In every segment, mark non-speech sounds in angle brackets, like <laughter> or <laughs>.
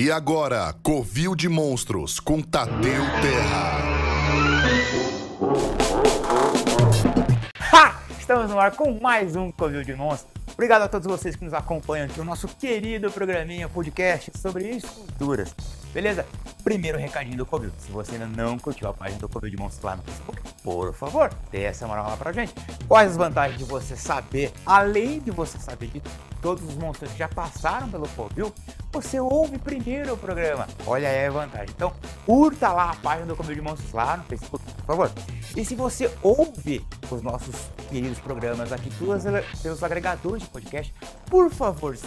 E agora, Covil de Monstros com Tadeu Terra. Ha! Estamos no ar com mais um Covil de Monstros. Obrigado a todos vocês que nos acompanham aqui, o nosso querido programinha podcast sobre esculturas. Beleza? Primeiro recadinho do Covid. Se você ainda não curtiu a página do de monstros lá no Facebook, por favor, dê essa moral lá pra gente. Quais as vantagens de você saber, além de você saber de todos os monstros que já passaram pelo Covid, você ouve primeiro o programa. Olha aí a vantagem. Então, curta lá a página do de Monstros lá no Facebook, por favor. E se você ouve os nossos queridos programas aqui pelos, pelos agregadores de podcast, por favor, se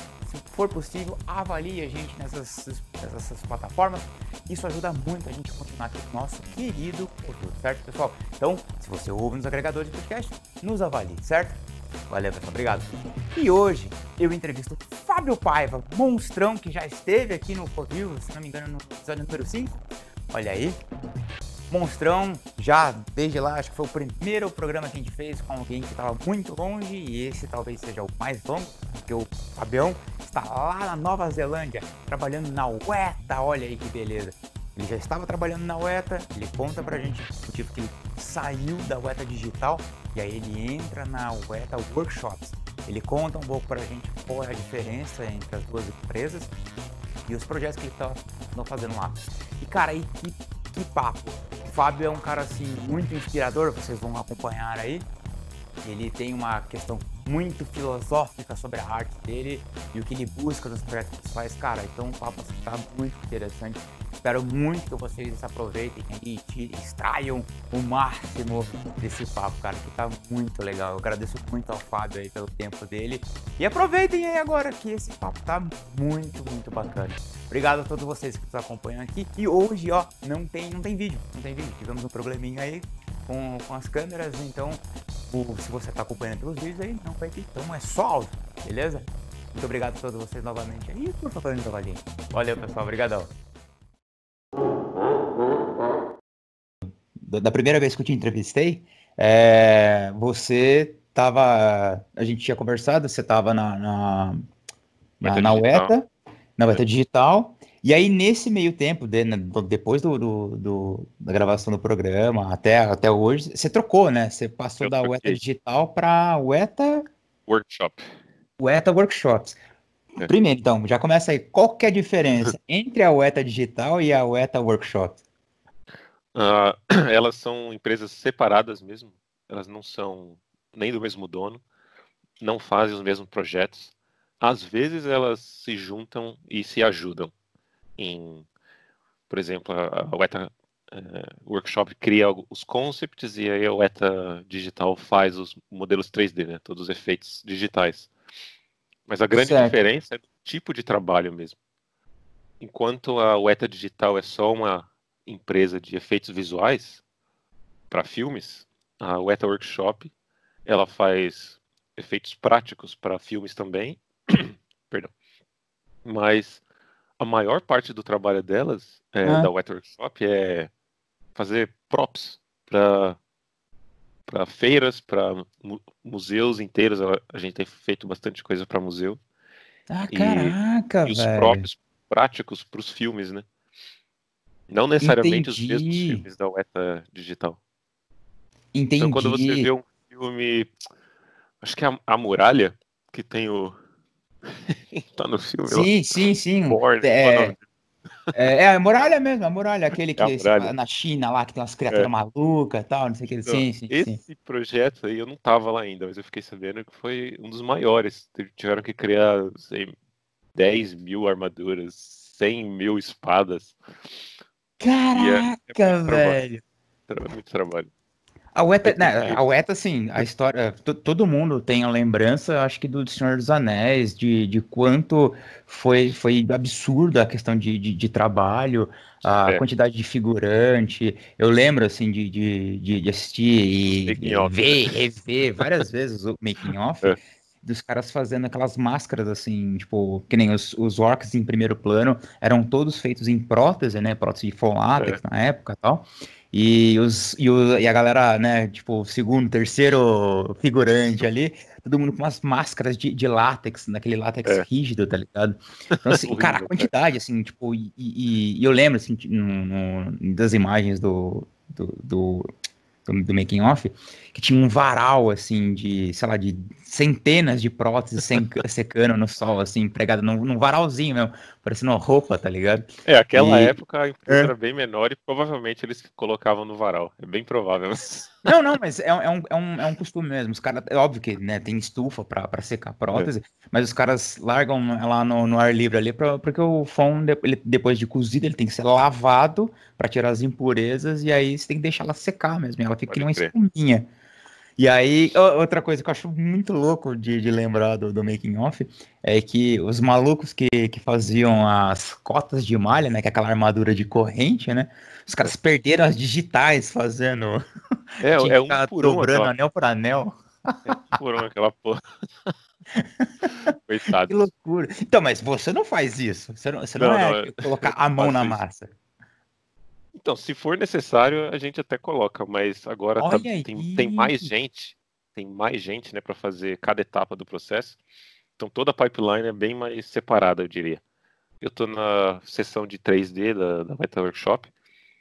for possível, avalie a gente nessas, nessas, nessas plataformas plataformas. Isso ajuda muito a gente a continuar aqui com o nosso querido conteúdo, certo, pessoal? Então, se você ouve nos agregadores de podcast, nos avalie, certo? Valeu, pessoal, obrigado. E hoje eu entrevisto Fábio Paiva, monstrão que já esteve aqui no Corrivo, se não me engano, no episódio número 5. Olha aí monstrão já desde lá. Acho que foi o primeiro programa que a gente fez com alguém que estava muito longe e esse talvez seja o mais longo, porque o Fabião está lá na Nova Zelândia trabalhando na UETA. Olha aí que beleza. Ele já estava trabalhando na UETA, ele conta pra gente o tipo que ele saiu da UETA Digital e aí ele entra na UETA Workshops. Ele conta um pouco pra gente qual é a diferença entre as duas empresas e os projetos que ele está fazendo lá. E cara, aí que que papo. O Fábio é um cara assim muito inspirador, vocês vão acompanhar aí. Ele tem uma questão muito filosófica sobre a arte dele e o que ele busca nos projetos pessoais, cara. Então o papo está assim muito interessante. Espero muito que vocês aproveitem e tirem extraiam o máximo desse papo, cara, que tá muito legal. Eu agradeço muito ao Fábio aí pelo tempo dele. E aproveitem aí agora que esse papo tá muito, muito bacana. Obrigado a todos vocês que nos acompanham aqui. E hoje, ó, não tem, não tem vídeo, não tem vídeo. Tivemos um probleminha aí, com, com as câmeras, então o, se você está acompanhando pelos vídeos aí, não vai ter então, é só áudio, beleza? Muito obrigado a todos vocês novamente aí por favor, avalinho. Valeu, pessoal, obrigadão. Da primeira vez que eu te entrevistei, é, você tava. A gente tinha conversado, você tava na, na, na, na UETA, na UETA Digital, e aí, nesse meio tempo, de, né, depois do, do, do, da gravação do programa, até, até hoje, você trocou, né? Você passou Eu da troquei. UETA Digital para UETA... Workshop. UETA Workshops. É. Primeiro, então, já começa aí. Qual que é a diferença <laughs> entre a UETA Digital e a UETA Workshop? Uh, ah, <clears throat> elas são empresas separadas mesmo. Elas não são nem do mesmo dono, não fazem os mesmos projetos. Às vezes elas se juntam e se ajudam em, por exemplo, a, a ETA uh, é, Workshop cria os concepts e aí a ETA Digital faz os modelos 3D, né, todos os efeitos digitais. Mas a grande certo. diferença é o tipo de trabalho mesmo. Enquanto a ETA Digital é só uma empresa de efeitos visuais para filmes, a ETA Workshop ela faz efeitos práticos para filmes também, <clears throat> perdão, mas a maior parte do trabalho delas, é, ah. da Wet Workshop, é fazer props para para feiras, para mu museus inteiros. A gente tem feito bastante coisa para museu. Ah, e, velho. e os props práticos para os filmes, né? Não necessariamente Entendi. os mesmos filmes da Weta digital. Entendi. Então, quando você vê um filme, acho que é a, a Muralha, que tem o <laughs> tá no filme. Sim, lá. sim, sim. Born, é, é, é, a muralha mesmo, a muralha, aquele é que é muralha. na China lá, que tem umas criaturas é. malucas e tal, não sei o que. Então, sim, sim, esse sim. projeto aí eu não tava lá ainda, mas eu fiquei sabendo que foi um dos maiores. Tiveram que criar, sei, 10 mil armaduras, 100 mil espadas. Caraca, é, é muito velho! Trabalho. muito trabalho. A Ueta é, né, a sim, a história. É, todo mundo tem a lembrança, acho que, do Senhor dos Anéis, de, de quanto foi, foi absurda a questão de, de, de trabalho, a é. quantidade de figurante. Eu lembro, assim, de, de, de assistir e, e ver, rever várias vezes o making-off. <laughs> É dos caras fazendo aquelas máscaras assim, tipo, que nem os, os orcs em primeiro plano, eram todos feitos em prótese, né? Prótese de Folatex é. na época tal. E, os, e, o, e a galera, né, tipo, segundo, terceiro figurante ali, todo mundo com umas máscaras de, de látex, naquele látex é. rígido, tá ligado? Então, <laughs> assim, cara, a quantidade, assim, tipo, e, e, e eu lembro, assim, no, no, das imagens do, do, do, do, do making off, que tinha um varal, assim, de, sei lá, de centenas de próteses secando no sol, assim, empregado num, num varalzinho mesmo, parecendo roupa, tá ligado? É, aquela e... época a empresa é. era bem menor e provavelmente eles colocavam no varal, é bem provável. <laughs> Não, não, mas é, é, um, é, um, é um costume mesmo, os caras, é óbvio que né, tem estufa para secar a prótese, é. mas os caras largam ela no, no ar livre ali, pra, porque o fone, ele, depois de cozido, ele tem que ser lavado para tirar as impurezas e aí você tem que deixar ela secar mesmo, ela fica Pode uma espuminha. E aí, outra coisa que eu acho muito louco de, de lembrar do, do Making Off é que os malucos que, que faziam as cotas de malha, né? Que é aquela armadura de corrente, né? Os caras perderam as digitais fazendo. É, é <laughs> um por um. Dobrando anel por anel. É um por um, aquela porra. <laughs> Coitado. Que loucura. Então, mas você não faz isso. Você não, você não, não é não, colocar <laughs> a mão na massa. Então, se for necessário, a gente até coloca, mas agora tá, tem, tem, mais gente, tem mais gente, né, para fazer cada etapa do processo. Então, toda a pipeline é bem mais separada, eu diria. Eu estou na sessão de 3D da, da Meta Workshop.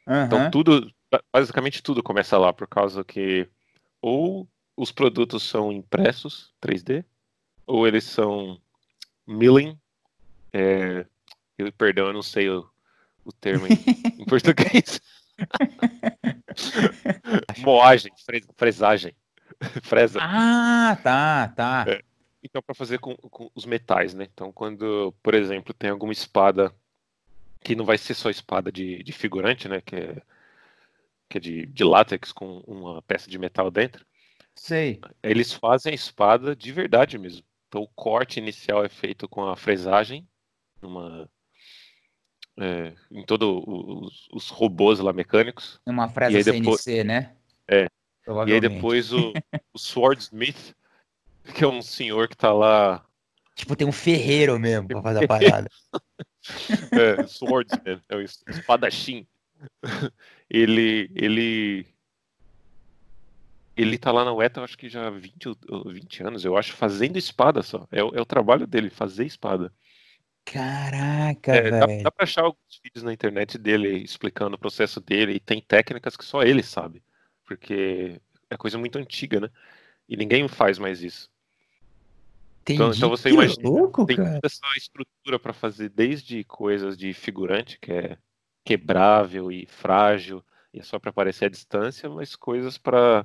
Uhum. Então, tudo, basicamente tudo começa lá, por causa que ou os produtos são impressos 3D, ou eles são milling. É, eu, perdão, eu não sei o, o termo em, em português. <laughs> Moagem, fre, fresagem. <laughs> Fresa. Ah, tá, tá. É. Então, para fazer com, com, os metais, né? Então, quando, por exemplo, tem alguma espada que não vai ser só espada de, de figurante, né? Que é, que é de, de látex com uma peça de metal dentro. Sei. Eles fazem a espada de verdade mesmo. Então, o corte inicial é feito com a fresagem, numa é, em todos os, os, robôs lá mecânicos. Uma frase da CNC, depois, né? É. E aí depois o, o Swordsmith, que é um senhor que tá lá. Tipo, tem um ferreiro mesmo pra fazer a parada. é, <laughs> Swordsman, é o é espadachim. Ele, ele ele tá lá na UETA, acho que já há 20, 20 anos, eu acho, fazendo espada só. É, é, o trabalho dele, fazer espada. Caraca, é, velho. Dá, dá pra achar alguns vídeos na internet dele explicando o processo dele e tem técnicas que só ele sabe, porque é coisa muito antiga, né? E ninguém faz mais isso. Entendi. Então, então você que imagina, louco, tem cara. toda essa estrutura para fazer desde coisas de figurante, que é quebrável e frágil, e é só para aparecer à distância, mas coisas para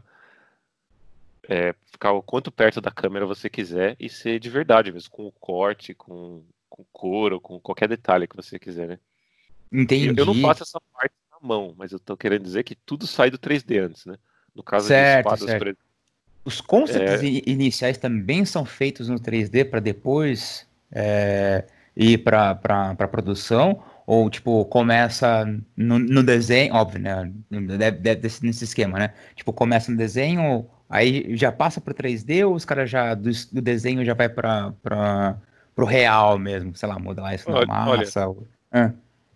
é, ficar o quanto perto da câmera você quiser e ser de verdade mesmo, com o corte, com com cor ou com qualquer detalhe que você quiser, né? Entendi. Eu, eu não faço essa parte na mão, mas eu tô querendo dizer que tudo sai do 3D antes, né? No caso certo, de espadas, certo. Os conceitos é... iniciais também são feitos no 3D para depois é, ir para a produção? Ou, tipo, começa no, no desenho, óbvio, né? Deve, deve nesse esquema, né? Tipo, começa no desenho, aí já passa para o 3D ou os caras já do, do, desenho já vai para pro real mesmo, sei lá, muda lá isso olha, massa. Olha, é.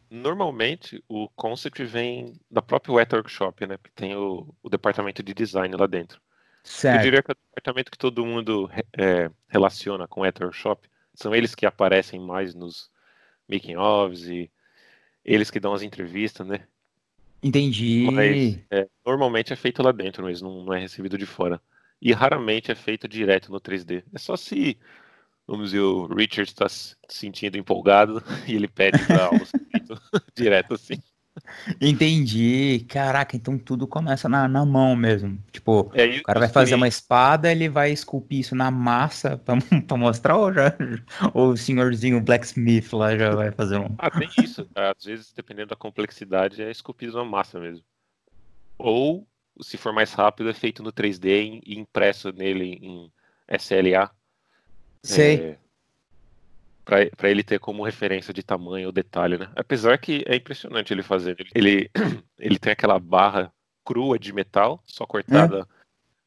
Normalmente o concept vem da própria Wet Workshop, né? Que tem o, o departamento de design lá dentro. Certo. Eu diria que é o departamento que todo mundo é, relaciona com o Wet Workshop. São eles que aparecem mais nos making ofs e eles que dão as entrevistas, né? Entendi. Mas, é, normalmente é feito lá dentro, mas não, não é recebido de fora. E raramente é feito direto no 3D. É só se vamos ver o Richard está se sentindo empolgado <laughs> e ele pede para aula <laughs> <laughs> direto assim. Entendi. Caraca, então tudo começa na, na mão mesmo. Tipo, é, o cara vai fazer uma espada, ele vai esculpir isso na massa para mostrar, ou, já, ou o senhorzinho blacksmith lá já vai fazer um. Ah, tem isso. Às vezes, dependendo da complexidade, é esculpido na massa mesmo. Ou, se for mais rápido, é feito no 3D e impresso nele em SLA, Sei. É, para ele ter como referência de tamanho ou detalhe, né? Apesar que é impressionante ele fazer. Ele, <clears throat> ele tem aquela barra crua de metal, só cortada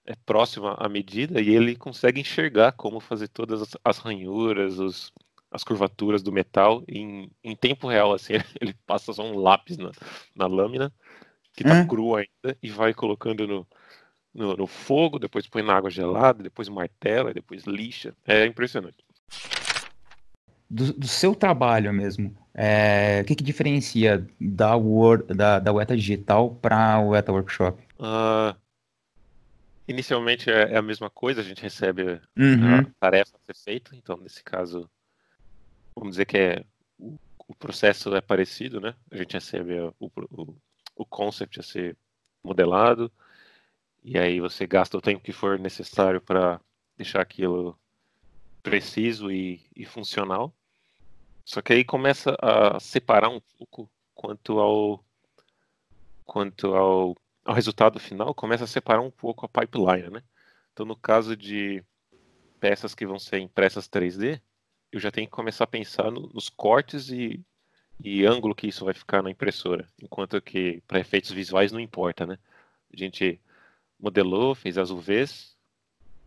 é. é próxima à medida, e ele consegue enxergar como fazer todas as, as ranhuras, os, as curvaturas do metal em, em, tempo real, assim, <laughs> ele passa só um lápis na, na lâmina, que tá é. Hum. crua ainda, e vai colocando no, no, no fogo, depois põe na água gelada, depois martela, depois lixa. É impressionante. Do, do, seu trabalho mesmo, é, o que, que diferencia da, Word, da, da Weta Digital para a Weta Workshop? Uh, inicialmente é, é, a mesma coisa, a gente recebe uhum. a tarefa a ser feita, então nesse caso, vamos dizer que é, o, o processo é parecido, né? A gente recebe o, o, o concept a ser modelado, e aí você gasta o tempo que for necessário para deixar aquilo preciso e, e, funcional. Só que aí começa a separar um pouco quanto ao quanto ao, ao resultado final, começa a separar um pouco a pipeline, né? Então, no caso de peças que vão ser impressas 3D, eu já tenho que começar a pensar no, nos cortes e, e ângulo que isso vai ficar na impressora. Enquanto que para efeitos visuais não importa, né? A gente modelou, fez as UVs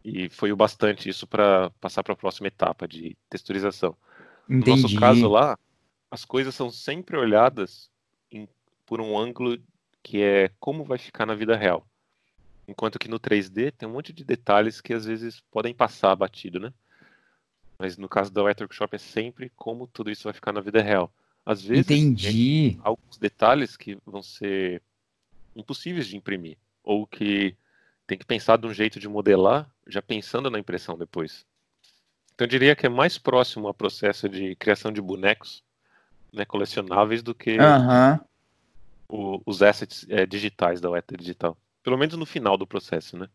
e foi o bastante isso para passar para a próxima etapa de texturização. Entendi. No nosso caso lá, as coisas são sempre olhadas em, por um ângulo que é como vai ficar na vida real. Enquanto que no 3D tem um monte de detalhes que às vezes podem passar batido, né? Mas no caso da Wet Workshop é sempre como tudo isso vai ficar na vida real. Às vezes Entendi. alguns detalhes que vão ser impossíveis de imprimir ou que tem que pensar de um jeito de modelar, já pensando na impressão depois. Então eu diria que é mais próximo ao processo de criação de bonecos né, colecionáveis do que uhum. o, os assets é, digitais da Weta Digital. Pelo menos no final do processo, né?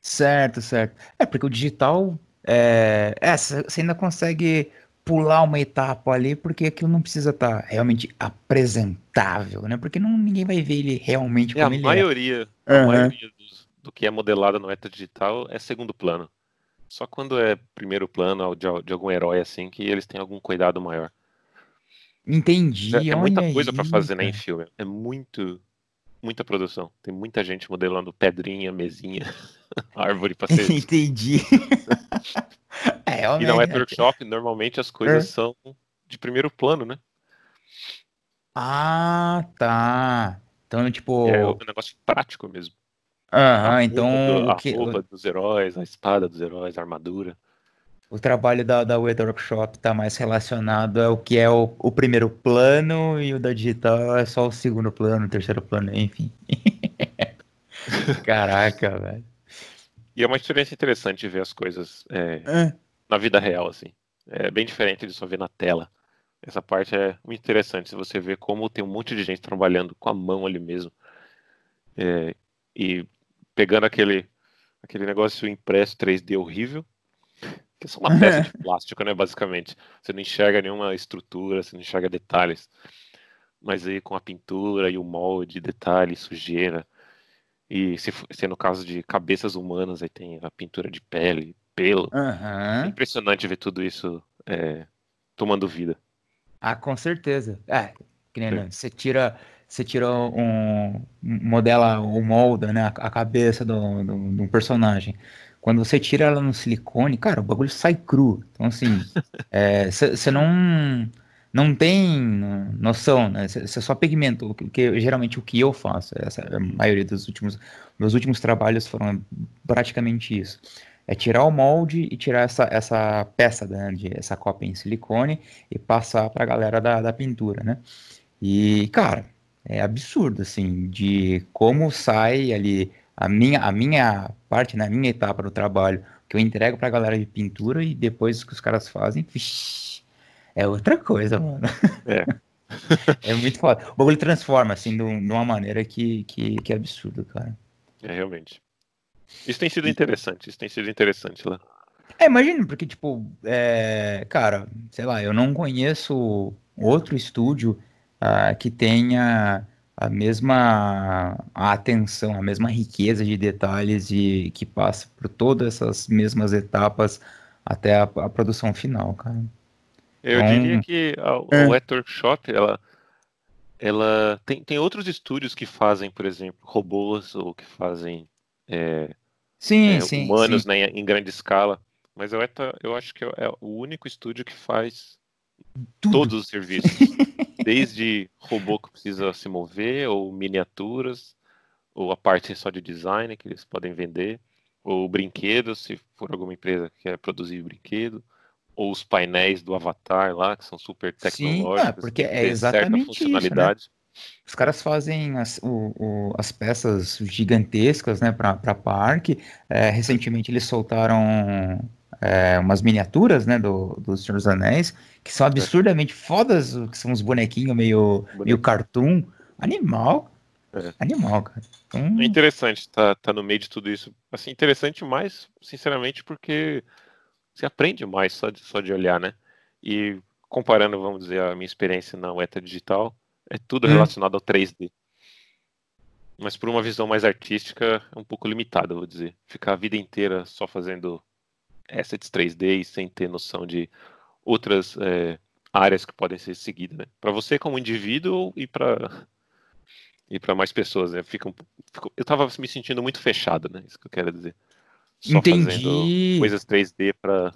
Certo, certo. É, porque o digital, é, é, você ainda consegue pular uma etapa ali, porque aquilo não precisa estar tá realmente apresentável, né? Porque não, ninguém vai ver ele realmente é como é. a ele maioria, é. A uhum. maioria do que é modelada no meta digital é segundo plano. Só quando é primeiro plano de, de algum herói assim que eles têm algum cuidado maior. Entendi. É, é muita coisa para fazer né, em filme. É muito, muita produção. Tem muita gente modelando pedrinha, mesinha, <laughs> árvore para ser. Entendi. <laughs> é, e é Workshop, normalmente as coisas é. são de primeiro plano, né? Ah, tá. Então, tipo. É, é um negócio prático mesmo. Aham, então. Do, a que... roupa dos heróis, a espada dos heróis, a armadura. O trabalho da, da workshop Shop tá mais relacionado ao que é o, o, primeiro plano e o da digital é só o segundo plano, o terceiro plano, enfim. <laughs> Caraca, velho. E é uma experiência interessante ver as coisas é, é. na vida real, assim. É bem diferente de só ver na tela. Essa parte é muito interessante, se você vê como tem um monte de gente trabalhando com a mão ali mesmo. É, e pegando aquele, aquele negócio impresso 3D horrível, que é só uma <laughs> é. peça de plástico, né, basicamente. Você não enxerga nenhuma estrutura, você não enxerga detalhes. Mas aí com a pintura e o molde, detalhe, sujeira. E se, se no caso de cabeças humanas, aí tem a pintura de pele, pelo. Uhum. É impressionante ver tudo isso é, tomando vida. Ah, com certeza. É, que nem, você tira você tira um modela ou molda né, a cabeça de um personagem. Quando você tira ela no silicone, cara, o bagulho sai cru. Então, assim, você <laughs> é, não não tem noção, né? Você só pigmenta, porque geralmente o que eu faço, essa, é a maioria dos últimos meus últimos trabalhos foram praticamente isso. É tirar o molde e tirar essa, essa peça, né, de, essa cópia em silicone e passar para a galera da, da pintura, né? E, cara, é absurdo, assim, de como sai ali a minha, a minha parte, na né, minha etapa do trabalho, que eu entrego para a galera de pintura e depois o que os caras fazem, vixi, é outra coisa, mano. É. <laughs> é muito foda. O bagulho transforma, assim, de uma maneira que, que, que é absurdo, cara. É, realmente. Isso tem sido interessante, isso tem sido interessante lá. É, imagino, porque, tipo, é, cara, sei lá, eu não conheço outro estúdio uh, que tenha a mesma atenção, a mesma riqueza de detalhes e que passe por todas essas mesmas etapas até a, a produção final, cara. Eu então, diria que a, é. o Etwork ela, ela tem, tem outros estúdios que fazem, por exemplo, robôs ou que fazem é, sim, é, sim, humanos sim. Né, em grande escala, mas eu, eu acho que é, é o único estúdio que faz Tudo. todos os serviços. <laughs> desde robô que precisa se mover, ou miniaturas, ou a parte só de design que eles podem vender, ou brinquedos, se for alguma empresa que quer produzir brinquedo, ou os painéis do Avatar lá, que são super tecnológicos. Sim, é, porque é exatamente funcionalidade. Isso, né? Os caras fazem as, o, o, as peças gigantescas né, para parque. É, recentemente eles soltaram é, umas miniaturas, né, do, do Senhor dos Anéis, que são absurdamente fodas, que são uns bonequinhos meio, meio cartoon. Animal. É. Animal, cara. Então, é interessante tá, tá no meio de tudo isso. Assim, interessante mais, sinceramente, porque você aprende mais só de, só de olhar, né? E comparando, vamos dizer, a minha experiência na UETA Digital, é tudo hum. relacionado ao 3D. Mas por uma visão mais artística, é um pouco limitada, vou dizer. Ficar a vida inteira só fazendo assets 3D e sem ter noção de outras é, áreas que podem ser seguidas, né? Para você como indivíduo e para e para mais pessoas, né? Fica, um, fica eu estava me sentindo muito fechado, né? Isso que eu quero dizer. Só Entendi. coisas 3D para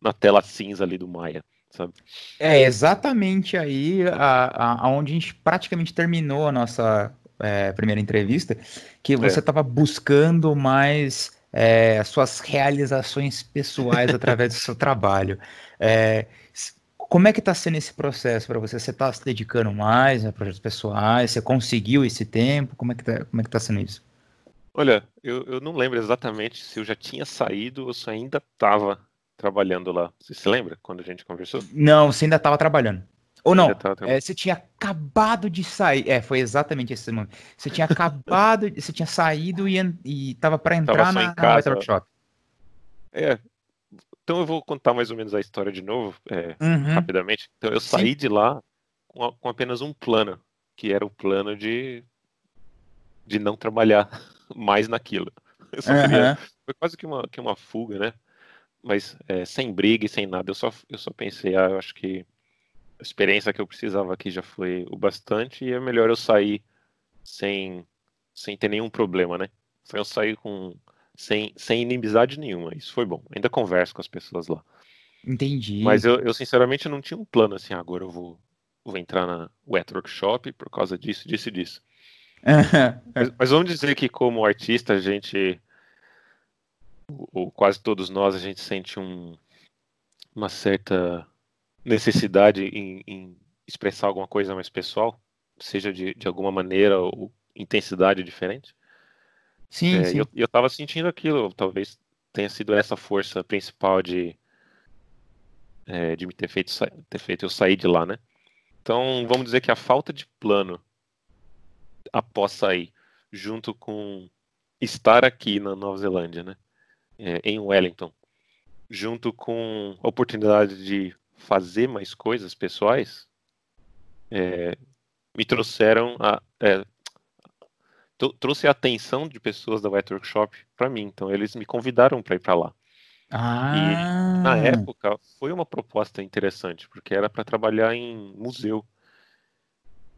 na tela cinza ali do Maia, sabe? É exatamente aí a, a, onde a gente praticamente terminou a nossa é, primeira entrevista, que você estava é. buscando mais é, suas realizações pessoais através do seu trabalho. É, como é que está sendo esse processo para você? Você está se dedicando mais a projetos pessoais? Você conseguiu esse tempo? Como é que está é tá sendo isso? Olha, eu, eu não lembro exatamente se eu já tinha saído ou se ainda estava trabalhando lá. Você se lembra quando a gente conversou? Não, você ainda estava trabalhando. Ou não, é, você tinha acabado de sair. É, foi exatamente esse momento. Você tinha acabado, <laughs> você tinha saído e, e tava para entrar tava na, na White Rock Shop. É. Então eu vou contar mais ou menos a história de novo, é, uhum. rapidamente. Então eu Sim. saí de lá com, a, com, apenas um plano, que era o plano de, de não trabalhar <laughs> mais naquilo. Uhum. <laughs> Queria, foi quase que uma, que uma fuga, né? Mas é, sem briga e sem nada. Eu só, eu só pensei, ah, eu acho que a experiência que eu precisava aqui já foi o bastante e é melhor eu sair sem, sem ter nenhum problema, né? Foi eu sair com, sem, sem inimizade nenhuma. Isso foi bom. Ainda converso com as pessoas lá. Entendi. Mas eu, eu sinceramente não tinha um plano assim, agora eu vou, vou entrar na Wet Workshop por causa disso, disso e disso. <laughs> mas, mas, vamos dizer que como artista a gente, ou, ou quase todos nós, a gente sente um, uma certa necessidade em, em expressar alguma coisa mais pessoal, seja de, de alguma maneira ou intensidade diferente. Sim, é, sim. Eu, eu tava sentindo aquilo, talvez tenha sido essa força principal de, é, de me ter feito, ter feito eu sair de lá, né? Então, vamos dizer que a falta de plano após sair, junto com estar aqui na Nova Zelândia, né? É, em Wellington, junto com a oportunidade de fazer mais coisas pessoais é, me trouxeram a é, trouxe a atenção de pessoas da Wet Workshop para mim. Então eles me convidaram para ir para lá. Ah. E na época foi uma proposta interessante porque era para trabalhar em museu.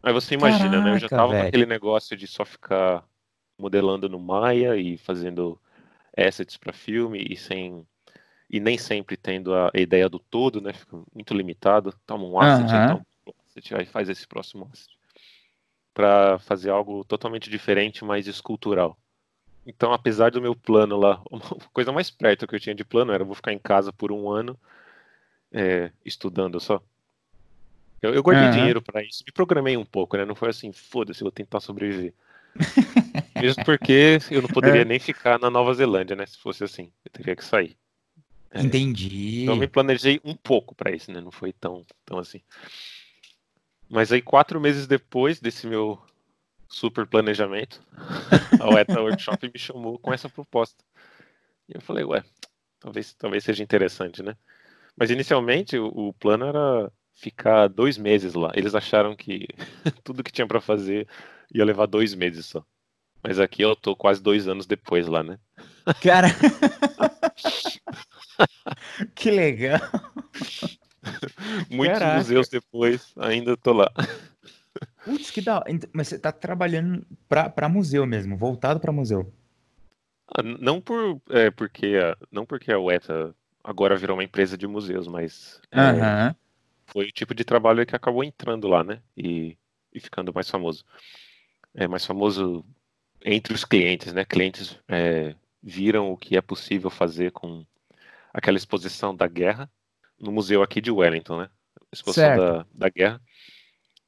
Aí você imagina, Caraca, né? Eu já tava velho. com aquele negócio de só ficar modelando no Maya e fazendo assets para filme e sem e nem sempre tendo a ideia do todo, né? Fica muito limitado. Toma um asset, uhum. Então, toma faz esse próximo asset. Para fazer algo totalmente diferente, mais escultural. Então, apesar do meu plano lá, <laughs> uma coisa mais perto que eu tinha de plano era vou ficar em casa por um ano é, estudando só. Eu, eu guardei uhum. dinheiro para isso, me programei um pouco, né? Não foi assim, foda-se, vou tentar sobreviver. <laughs> Mesmo porque eu não poderia é. nem ficar na Nova Zelândia, né? Se fosse assim, eu teria que sair. É. Entendi. Então eu me planejei um pouco para isso, né? Não foi tão, tão assim. Mas aí, quatro meses depois desse meu super planejamento, a Weta <laughs> Workshop me chamou com essa proposta. E eu falei, ué, talvez, talvez seja interessante, né? Mas inicialmente o, o plano era ficar dois meses lá. Eles acharam que <laughs> tudo que tinha para fazer ia levar dois meses só. Mas aqui eu tô quase dois anos depois lá, né? Cara! <laughs> <laughs> que legal. Muitos Caraca. museus depois, ainda tô lá. Putz, que da Mas você tá trabalhando para museu mesmo, voltado para museu. Ah, não por, é, porque, não porque a UETA agora virou uma empresa de museus, mas uhum. é, foi o tipo de trabalho que acabou entrando lá, né? E, e ficando mais famoso. É mais famoso entre os clientes, né? Clientes é, viram o que é possível fazer com aquela exposição da guerra no museu aqui de Wellington, né? Exposição da, da, guerra.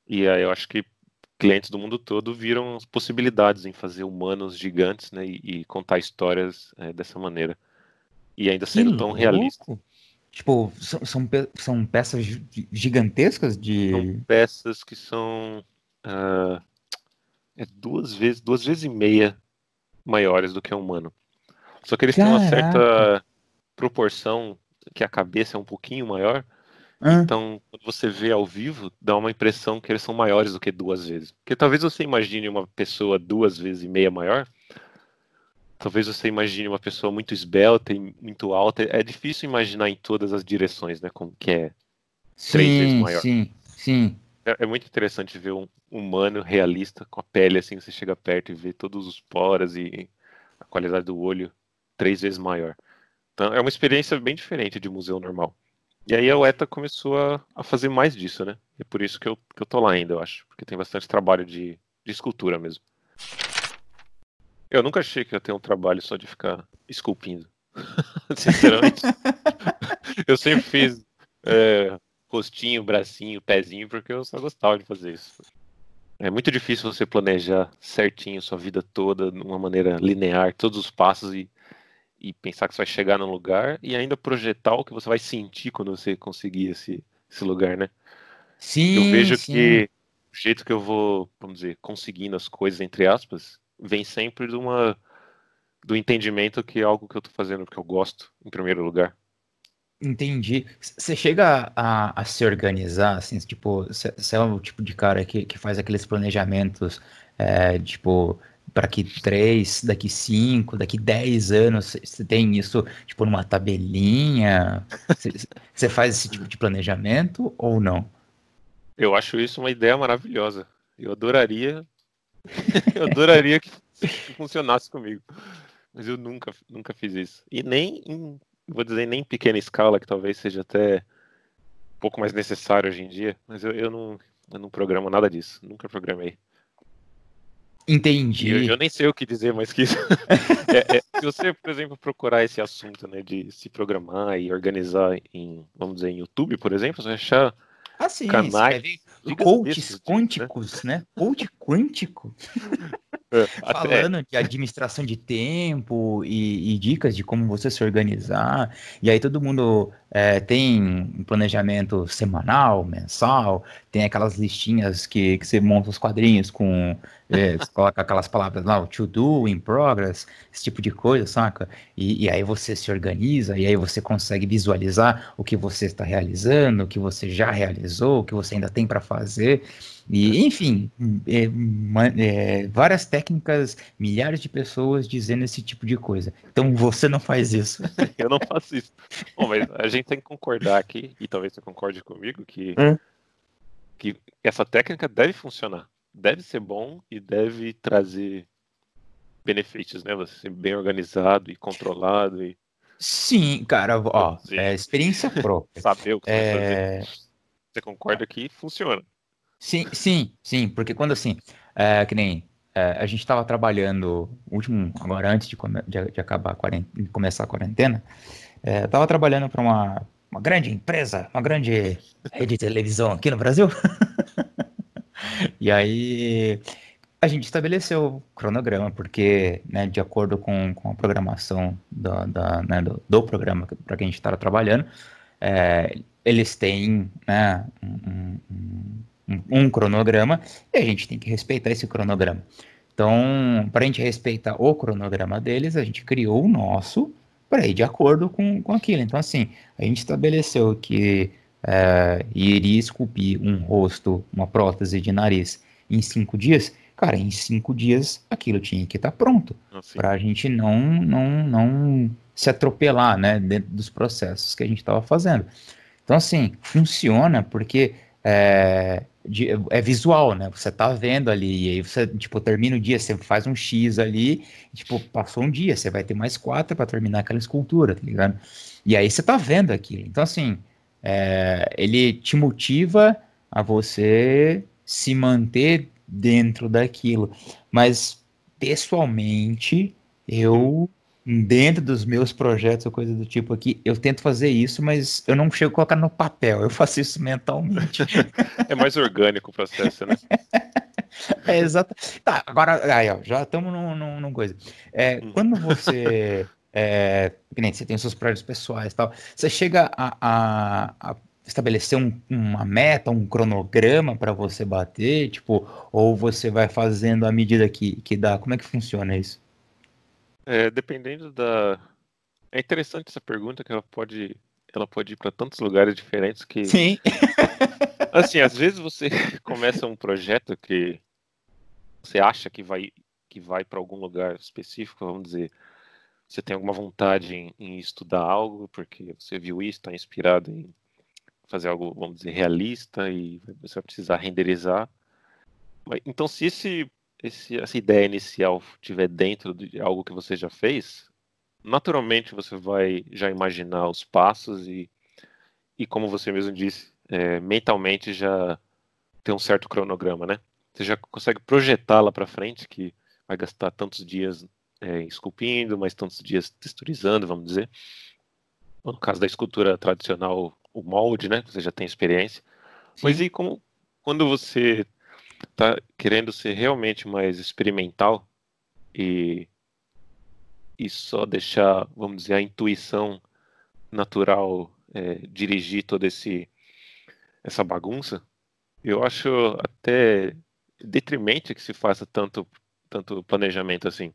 E aí eu acho que clientes do mundo todo viram as possibilidades em fazer humanos gigantes, né? E, e contar histórias é, dessa maneira. E ainda sendo tão realista. Tipo, são, são, são, peças gigantescas de. São peças que são. Uh, é duas vezes, duas vezes e meia maiores do que um humano. Só que eles Caraca. têm uma certa proporção que a cabeça é um pouquinho maior. Então, quando você vê ao vivo, dá uma impressão que eles são maiores do que duas vezes. Porque talvez você imagine uma pessoa duas vezes e meia maior. Talvez você imagine uma pessoa muito esbelta e muito alta. É difícil imaginar em todas as direções, né? Como que é três sim, vezes maior. Sim, sim. É, é muito interessante ver um humano realista com a pele assim, você chega perto e vê todos os poros e a qualidade do olho três vezes maior. Então, é uma experiência bem diferente de museu normal. E aí a UETA começou a, a, fazer mais disso, né? É por isso que eu, que eu tô lá ainda, eu acho. Porque tem bastante trabalho de, de escultura mesmo. Eu nunca achei que ia ter um trabalho só de ficar esculpindo. <laughs> Sinceramente. <laughs> eu sempre fiz é, rostinho, bracinho, pezinho, porque eu só gostava de fazer isso. É muito difícil você planejar certinho sua vida toda de uma maneira linear, todos os passos e e pensar que você vai chegar num lugar e ainda projetar o que você vai sentir quando você conseguir esse, esse lugar, né? Sim. Eu vejo sim. que o jeito que eu vou, vamos dizer, conseguindo as coisas, entre aspas, vem sempre de uma do entendimento que é algo que eu tô fazendo porque eu gosto, em primeiro lugar. Entendi. Você chega a, a, se organizar, assim, tipo, você é o tipo de cara que, que faz aqueles planejamentos, é, tipo, para que três, daqui cinco, daqui dez anos, você tem isso, tipo, numa tabelinha? Você faz esse tipo de planejamento ou não? Eu acho isso uma ideia maravilhosa. Eu adoraria. <laughs> eu adoraria que, que funcionasse comigo. Mas eu nunca, nunca fiz isso. E nem em, vou dizer, nem em pequena escala, que talvez seja até um pouco mais necessário hoje em dia, mas eu, eu, não, eu não programo nada disso. Nunca programei. Entendi. Eu, eu, nem sei o que dizer mas que isso. <laughs> é, é, se você, por exemplo, procurar esse assunto, né, de se programar e organizar em, vamos dizer, em YouTube, por exemplo, você vai achar ah, sim, canais. Coaches né? quânticos, né? né? Coach quântico. É, <laughs> Falando de administração de tempo e, e, dicas de como você se organizar. E aí todo mundo é, tem um planejamento semanal, mensal, tem aquelas listinhas que, que você monta os quadrinhos com é, você coloca aquelas palavras lá, to do, in progress, esse tipo de coisa, saca? E, e aí você se organiza, e aí você consegue visualizar o que você está realizando, o que você já realizou, o que você ainda tem para fazer. E, é. enfim, é, é, várias técnicas, milhares de pessoas dizendo esse tipo de coisa. Então você não faz isso. <laughs> Eu não faço isso. Bom, mas a gente tem que concordar aqui, e talvez você concorde comigo, que, hum? que essa técnica deve funcionar deve ser bom e deve trazer benefícios, né? Você ser bem organizado e controlado e Sim, cara, ó, é experiência própria. Saber o que é... você, você concorda que funciona. Sim, sim, sim, porque quando assim, é, que nem é, a gente estava trabalhando, último, agora antes de, come, de, de acabar a quarentena, começar a quarentena, é, estava trabalhando para uma, uma grande empresa, uma grande rede de televisão aqui no Brasil. <laughs> E aí a gente estabeleceu o cronograma, porque, né, de acordo com, com a programação do, da, né, do, do programa para quem a gente estava tá trabalhando, é, eles têm né, um, um, um, cronograma e a gente tem que respeitar esse cronograma. Então, para a gente respeitar o cronograma deles, a gente criou o nosso para ir de acordo com, com aquilo. Então, assim, a gente estabeleceu que é, e iria esculpir um rosto, uma prótese de nariz em cinco dias, cara, em cinco dias aquilo tinha que estar tá pronto assim. Ah, para a gente não, não, não se atropelar, né, dentro dos processos que a gente estava fazendo. Então, assim, funciona porque é, de, é visual, né? Você tá vendo ali, e aí você, tipo, termina o dia, você faz um X ali, tipo, passou um dia, você vai ter mais quatro para terminar aquela escultura, tá ligado? E aí você tá vendo aquilo. Então, assim, é, ele te motiva a você se manter dentro daquilo. Mas, pessoalmente, eu, dentro dos meus projetos ou coisa do tipo aqui, eu tento fazer isso, mas eu não chego a colocar no papel, eu faço isso mentalmente. <laughs> é mais orgânico o processo, né? <laughs> É, exato. Tá, agora, aí, ó, já estamos num, num, num, coisa. É, uhum. Quando você é, você tem os seus projetos pessoais e tal, você chega a, a, a estabelecer um, uma meta, um cronograma para você bater, tipo, ou você vai fazendo à medida que, que dá? Como é que funciona isso? É, dependendo da. É interessante essa pergunta que ela pode, ela pode ir para tantos lugares diferentes que. Sim. <laughs> assim, às vezes você <laughs> começa um projeto que você acha que vai que vai para algum lugar específico, vamos dizer, você tem alguma vontade em, em estudar algo, porque você viu isso, está inspirado em fazer algo, vamos dizer, realista e você vai precisar renderizar. Então, se esse, esse, essa ideia inicial tiver dentro de algo que você já fez, naturalmente você vai já imaginar os passos e, e como você mesmo disse, é, mentalmente já tem um certo cronograma, né? Você já consegue projetá-la para frente, que vai gastar tantos dias é, esculpindo, mas tantos dias texturizando, vamos dizer. no caso da escultura tradicional, o molde, né? Você já tem experiência. Sim. Mas e como, quando você está querendo ser realmente mais experimental e, e só deixar, vamos dizer, a intuição natural é, dirigir toda essa bagunça, eu acho até detrimente que se faça tanto, tanto planejamento assim.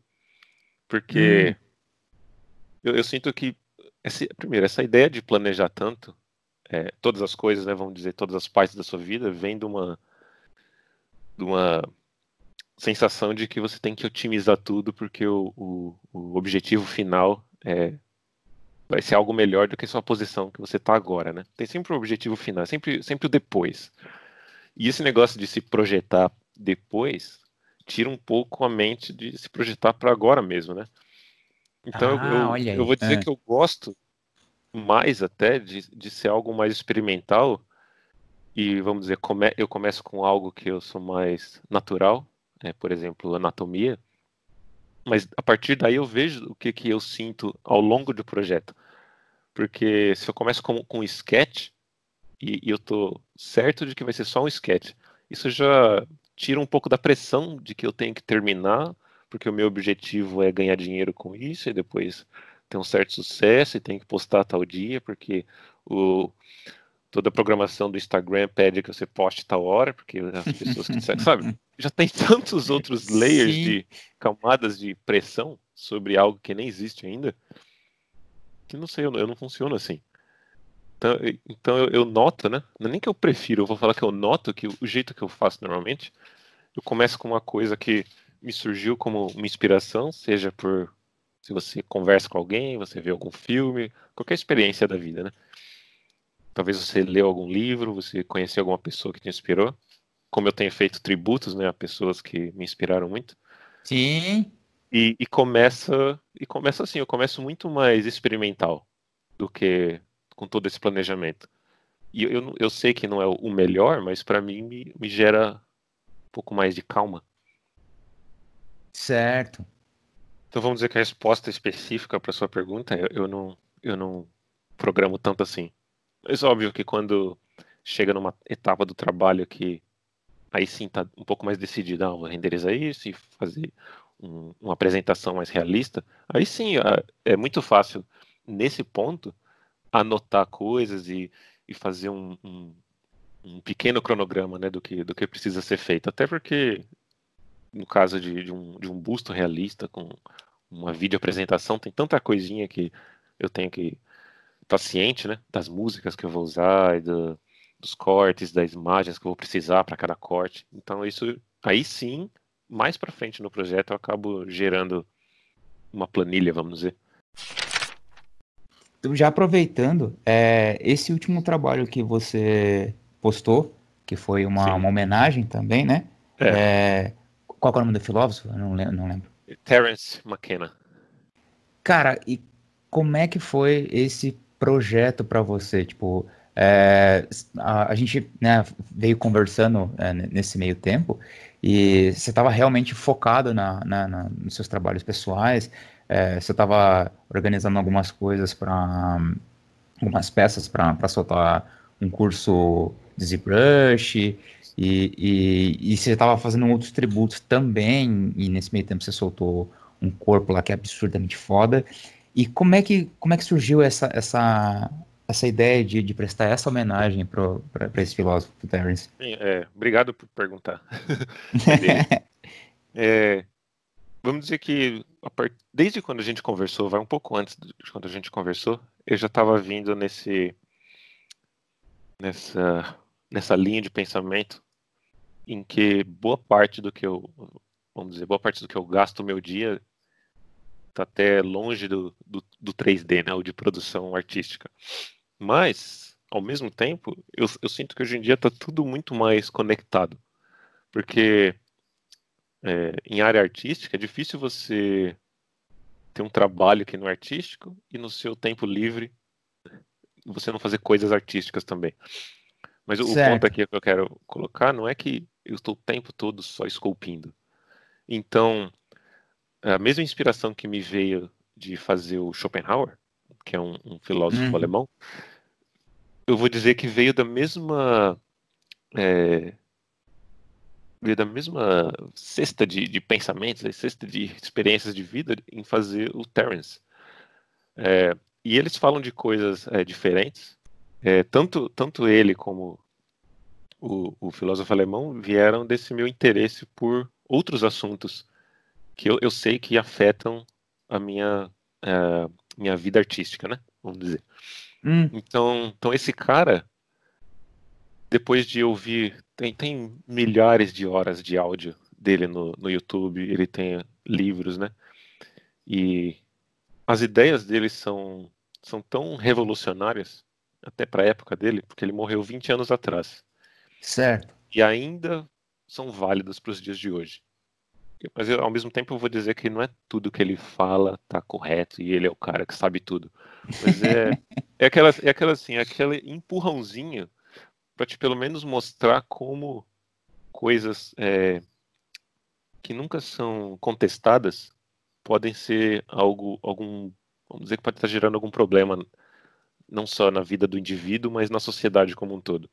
Porque hum. eu, eu, sinto que, primeiro, essa ideia de planejar tanto, é, todas as coisas, né, vamos dizer, todas as partes da sua vida, vem de uma, de uma sensação de que você tem que otimizar tudo, porque o, o, o objetivo final é vai ser algo melhor do que sua posição que você está agora, né? Tem sempre o um objetivo final, sempre, sempre o depois. E esse negócio de se projetar depois tira um pouco a mente de se projetar para agora mesmo, né? Então ah, eu, eu, ah, vou dizer ah. que eu gosto mais até de, de ser algo mais experimental e vamos dizer come, eu começo com algo que eu sou mais natural, né? por exemplo anatomia, mas a partir daí eu vejo o que que eu sinto ao longo do projeto, porque se eu começo com, com um sketch e, e eu tô certo de que vai ser só um sketch, isso já tira um pouco da pressão de que eu tenho que terminar, porque o meu objetivo é ganhar dinheiro com isso e depois ter um certo sucesso e tenho que postar tal dia, porque o, toda a programação do Instagram pede que você poste tal hora, porque as pessoas que disseram, sabe? <laughs> Já tem tantos outros layers Sim. de camadas de pressão sobre algo que nem existe ainda, que não sei, eu não, eu não funciono assim. Então, então eu, eu, noto, né? Não é nem que eu prefiro, eu vou falar que eu noto que o jeito que eu faço normalmente, eu começo com uma coisa que me surgiu como uma inspiração, seja por se você conversa com alguém, você vê algum filme, qualquer experiência da vida, né? Talvez você leu algum livro, você conheceu alguma pessoa que te inspirou. Como eu tenho feito tributos, né, a pessoas que me inspiraram muito. Sim. E, e começa e começa assim, eu começo muito mais experimental do que com todo esse planejamento. E eu, eu, sei que não é o melhor, mas para mim me, me gera um pouco mais de calma. Certo. Então vamos dizer que a resposta específica para sua pergunta, eu, eu, não eu não programo tanto assim. Mas óbvio que quando chega numa etapa do trabalho que aí sim está um pouco mais decidido, ah, vou renderizar isso e fazer um, uma apresentação mais realista, aí sim ah, é muito fácil nesse ponto anotar coisas e, e fazer um, um, um, pequeno cronograma né, do, que, do que precisa ser feito. Até porque, no caso de, de, um, de um busto realista, com uma vídeo apresentação, tem tanta coisinha que eu tenho que estar tá ciente né, das músicas que eu vou usar e do, dos cortes, das imagens que eu vou precisar para cada corte. Então, isso aí sim, mais para frente no projeto, eu acabo gerando uma planilha, vamos dizer. Então, já aproveitando, é, esse último trabalho que você postou, que foi uma, uma homenagem também, né? É. É, qual é o nome do filósofo? Eu não, lembro, não lembro. Terence McKenna. Cara, e como é que foi esse projeto para você? Tipo, é, a, a, gente né, veio conversando é, nesse meio tempo e você estava realmente focado na, na, na, nos seus trabalhos pessoais, é, você estava organizando algumas coisas para algumas peças para soltar um curso de ZBrush e, e, e você estava fazendo outros tributos também e nesse meio tempo você soltou um corpo lá que é absurdamente foda e como é que como é que surgiu essa essa essa ideia de, de prestar essa homenagem para esse filósofo Terence? É, obrigado por perguntar. <laughs> <laughs> é, vamos dizer que part... desde quando a gente conversou, vai um pouco antes de quando a gente conversou, eu já estava vindo nesse nessa nessa linha de pensamento em que boa parte do que eu vamos dizer boa parte do que eu gasto meu dia está até longe do, do, do, 3D, né, ou de produção artística. Mas ao mesmo tempo, eu, eu sinto que hoje em dia está tudo muito mais conectado, porque é, em área artística, é difícil você ter um trabalho que não é artístico e no seu tempo livre você não fazer coisas artísticas também. Mas certo. o ponto aqui que eu quero colocar não é que eu estou o tempo todo só esculpindo. Então, a mesma inspiração que me veio de fazer o Schopenhauer, que é um, um filósofo hum. alemão, eu vou dizer que veio da mesma é, da mesma cesta de, de pensamentos, né, cesta de experiências de vida em fazer o Terence. É, e eles falam de coisas é, diferentes. É, tanto, tanto ele como o, o, filósofo alemão vieram desse meu interesse por outros assuntos que eu, eu sei que afetam a minha, é, minha vida artística, né? Vamos dizer. Hum. Então, então esse cara, depois de ouvir tem, tem milhares de horas de áudio dele no, no YouTube, ele tem livros, né? E as ideias dele são, são tão revolucionárias, até para a época dele, porque ele morreu 20 anos atrás. Certo. E ainda são válidas para os dias de hoje. Mas eu, ao mesmo tempo eu vou dizer que não é tudo que ele fala tá correto e ele é o cara que sabe tudo. Mas é, <laughs> é, aquela, é aquela assim, é aquele empurrãozinho para te pelo menos mostrar como coisas é, que nunca são contestadas podem ser algo, algum, vamos dizer que pode estar tá gerando algum problema não só na vida do indivíduo, mas na sociedade como um todo.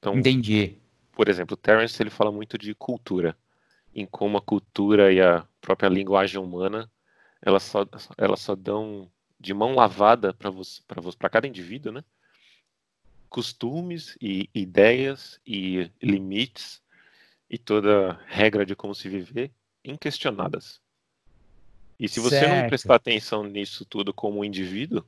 Então, Entendi. Por exemplo, o Terence ele fala muito de cultura, em como a cultura e a própria linguagem humana elas só, elas só dão de mão lavada para você, para cada indivíduo, né? costumes e ideias e limites e toda regra de como se viver inquestionadas. E se você certo. não prestar atenção nisso tudo como um indivíduo,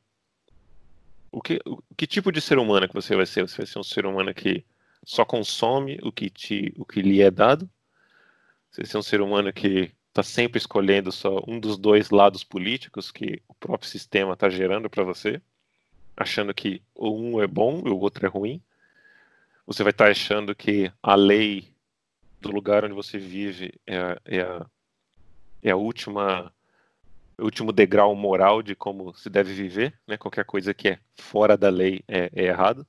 o que, o, que tipo de ser humano é que você vai ser? Você vai ser um ser humano que só consome o que, te, o que lhe é dado? Você vai ser um ser humano que está sempre escolhendo só um dos dois lados políticos que o próprio sistema está gerando para você? achando que um é bom e o outro é ruim. Você vai estar achando que a lei do lugar onde você vive é, a, é, a, é a última o último degrau moral de como se deve viver, né? Qualquer coisa que é fora da lei é, é errado.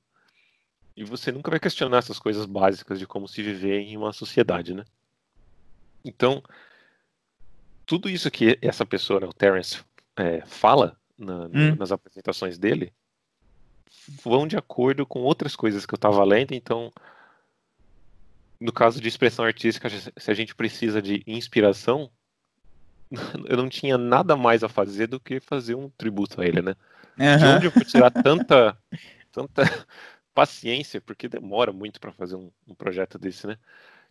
E você nunca vai questionar essas coisas básicas de como se viver em uma sociedade, né? Então, tudo isso que essa pessoa, o Terence, é, fala na, hum. nas apresentações dele, vão de acordo com outras coisas que eu estava lendo, então no caso de expressão artística, se a gente precisa de inspiração, <laughs> eu não tinha nada mais a fazer do que fazer um tributo a ele, né? Uhum. De onde eu vou tirar tanta, tanta <laughs> paciência, porque demora muito para fazer um, um, projeto desse, né?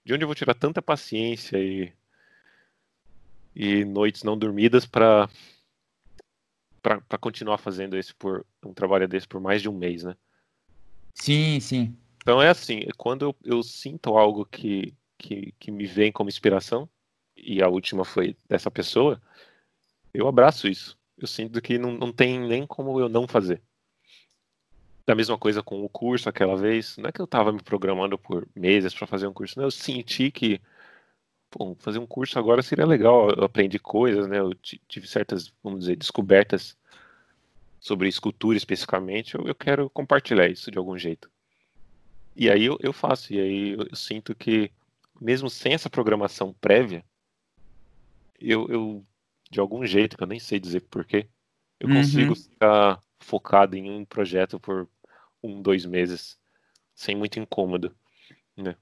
De onde eu vou tirar tanta paciência e, e noites não dormidas para para continuar fazendo esse por um trabalho desse por mais de um mês, né? Sim, sim. Então é assim, é quando eu, eu sinto algo que, que, que me vem como inspiração, e a última foi dessa pessoa, eu abraço isso. Eu sinto que não, não tem nem como eu não fazer. Da mesma coisa com o curso aquela vez, não é que eu estava me programando por meses para fazer um curso, não, eu senti que Bom, fazer um curso agora seria legal. Eu aprendi coisas, né? Eu tive certas, vamos dizer, descobertas sobre escultura especificamente. Eu, eu quero compartilhar isso de algum jeito. E aí eu, eu faço. E aí eu, eu, sinto que, mesmo sem essa programação prévia, eu, eu de algum jeito, que eu nem sei dizer porquê, eu uhum. consigo ficar focado em um projeto por um, dois meses, sem muito incômodo, né?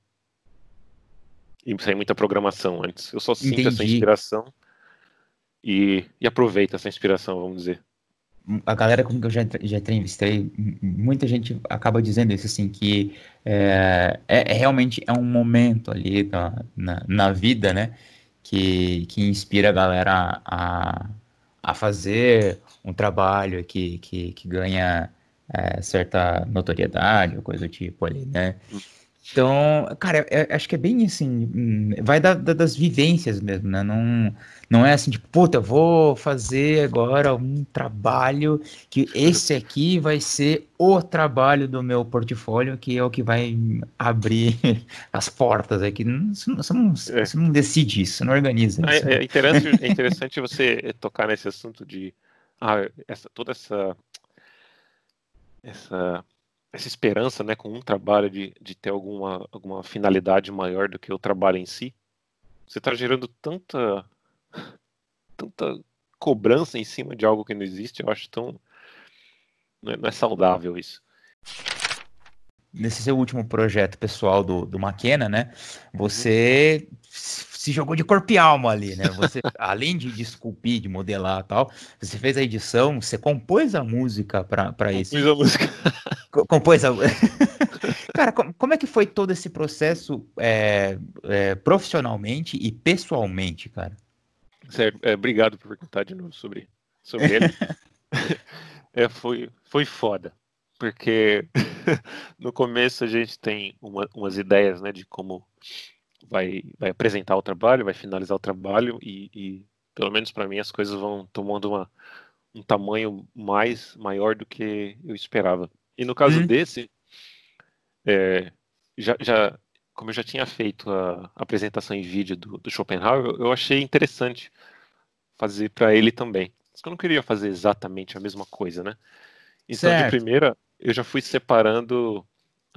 e sem muita programação antes. Eu só sinto Entendi. essa inspiração e, e aproveito essa inspiração, vamos dizer. A galera com que eu já, já entrevistei, muita gente acaba dizendo isso, assim, que é, é, é realmente é um momento ali na, na, na vida, né, que, que inspira a galera a, a fazer um trabalho que, que, que ganha é, certa notoriedade, coisa do tipo ali, né? Hum. Então, cara, eu, é, eu é, acho que é bem assim, hum, vai da, da, das vivências mesmo, né? Não, não é assim, tipo, puta, vou fazer agora um trabalho que esse aqui vai ser o trabalho do meu portfólio, que é o que vai abrir <laughs> as portas aqui. Você não, você não, você não é. decide isso, não organiza ah, isso. Né? É, é interessante, é interessante você tocar nesse assunto de ah, essa, toda essa, essa essa esperança né, com um trabalho de, de ter alguma, alguma finalidade maior do que o trabalho em si, você está gerando tanta, tanta cobrança em cima de algo que não existe, eu acho tão. Não é, não é saudável isso. Nesse seu último projeto pessoal do, do Maquena, né? Você uhum. se jogou de corpo e alma ali, né? Você, <laughs> além de, esculpir, de modelar tal, você fez a edição, você compôs a música para esse. Compôs a música compôs a... <laughs> Cara, como é que foi todo esse processo é, é, profissionalmente e pessoalmente, cara? Certo, é, obrigado por perguntar de novo sobre, sobre ele. <laughs> é, foi, foi foda, porque <laughs> no começo a gente tem uma, umas ideias né, de como vai, vai apresentar o trabalho, vai finalizar o trabalho e, e pelo menos para mim as coisas vão tomando uma, um tamanho mais maior do que eu esperava. E no caso uhum. desse, é, já, já, como eu já tinha feito a apresentação em vídeo do, do Schopenhauer, eu achei interessante fazer para ele também. Só que eu não queria fazer exatamente a mesma coisa, né? Então, certo. de primeira, eu já fui separando,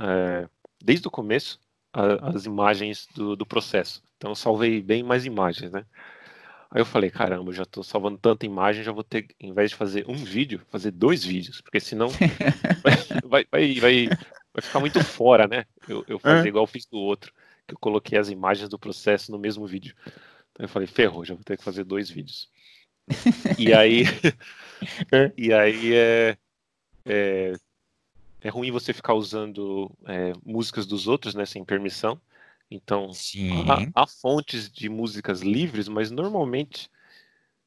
é, desde o começo, a, as imagens do, do processo. Então, eu salvei bem mais imagens, né? Aí eu falei, caramba, já estou salvando tanta imagem, já vou ter, em vez de fazer um vídeo, fazer dois vídeos, porque senão <laughs> vai, vai, vai, vai, ficar muito fora, né? Eu, eu fazer é. igual eu fiz do outro, que eu coloquei as imagens do processo no mesmo vídeo. Então eu falei, ferrou, já vou ter que fazer dois vídeos. e aí, <laughs> e aí é, é, é ruim você ficar usando é, músicas dos outros, né, sem permissão. Então, há, há, fontes de músicas livres, mas normalmente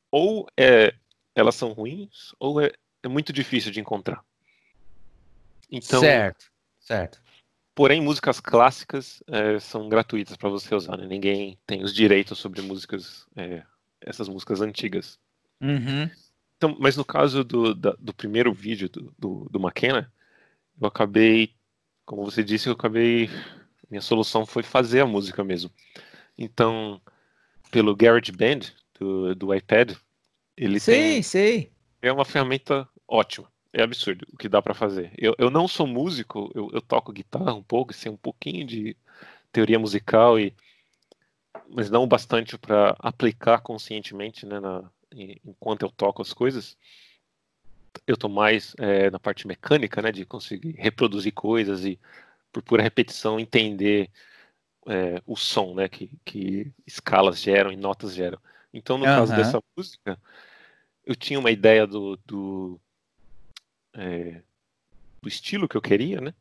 ou é, elas são ruins ou é, é muito difícil de encontrar. Então, certo, certo. Porém, músicas clássicas é, são gratuitas para você usar, né? Ninguém tem os direitos sobre músicas, é, essas músicas antigas. Uhum. Então, mas no caso do, da, do primeiro vídeo do, do, do McKenna, eu acabei, como você disse, eu acabei minha solução foi fazer a música mesmo. Então, pelo GarageBand do, do iPad, ele sim tem... É uma ferramenta ótima. É absurdo o que dá para fazer. Eu, eu não sou músico, eu, eu toco guitarra um pouco, sei um pouquinho de teoria musical e mas não o bastante para aplicar conscientemente, né, na, enquanto eu toco as coisas. Eu estou mais é, na parte mecânica, né, de conseguir reproduzir coisas e por pura repetição, entender é, o som, né? Que, que escalas geram e notas geram. Então, no uhum. caso dessa música, eu tinha uma ideia do, do, é, do, estilo que eu queria, né?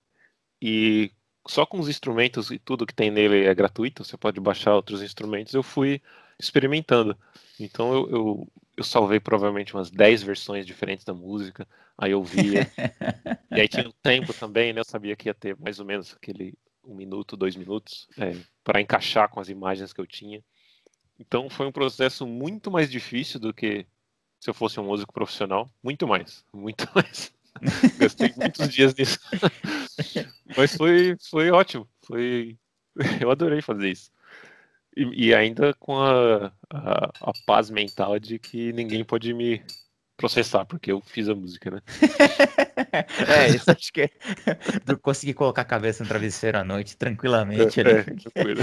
E só com os instrumentos e tudo que tem nele é gratuito, você pode baixar outros instrumentos. Eu fui experimentando. Então eu, eu, eu, salvei provavelmente umas 10 versões diferentes da música, aí eu via. e aí tinha um <laughs> tempo também, né? Eu sabia que ia ter mais ou menos aquele um minuto, dois minutos, é, para encaixar com as imagens que eu tinha. Então foi um processo muito mais difícil do que se eu fosse um músico profissional. Muito mais, muito <laughs> mais. Gastei muitos dias nisso. <laughs> Mas foi, foi ótimo. Foi... Eu adorei fazer isso. E, e ainda com a, a, a, paz mental de que ninguém pode me processar, porque eu fiz a música, né? <laughs> é, isso acho que é. consegui colocar a cabeça no travesseiro à noite tranquilamente, é, né? É, tranquilo.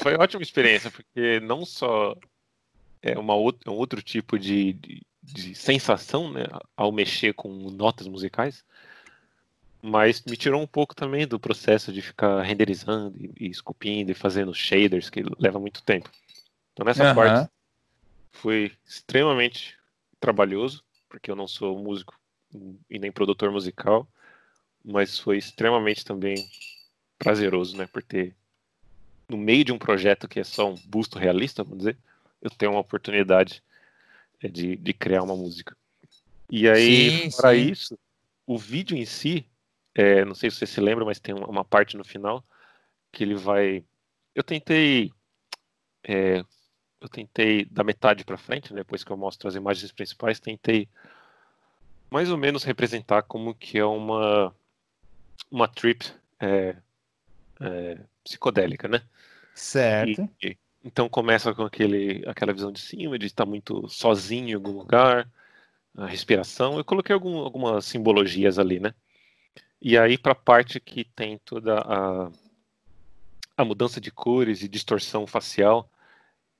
foi ótima experiência, porque não só é uma é um outro tipo de, de, de sensação, né, ao mexer com notas musicais, mas me tirou um pouco também do processo de ficar renderizando e, e esculpindo e fazendo shaders, que leva muito tempo. Então nessa uhum. parte foi extremamente trabalhoso, porque eu não sou músico e nem produtor musical, mas foi extremamente também prazeroso, né, por ter no meio de um projeto que é só um busto realista, vamos dizer, eu tenho uma oportunidade é, de, de criar uma música. E aí, para isso, o vídeo em si, é, não sei se você se lembra, mas tem uma parte no final que ele vai. Eu tentei. É, eu tentei da metade para frente, né, depois que eu mostro as imagens principais, tentei mais ou menos representar como que é uma uma trip é, é, psicodélica, né? Certo. E, e, então começa com aquele, aquela visão de cima, de estar muito sozinho em algum lugar, a respiração. Eu coloquei algum, algumas simbologias ali, né? E aí, para a parte que tem toda a, a mudança de cores e distorção facial,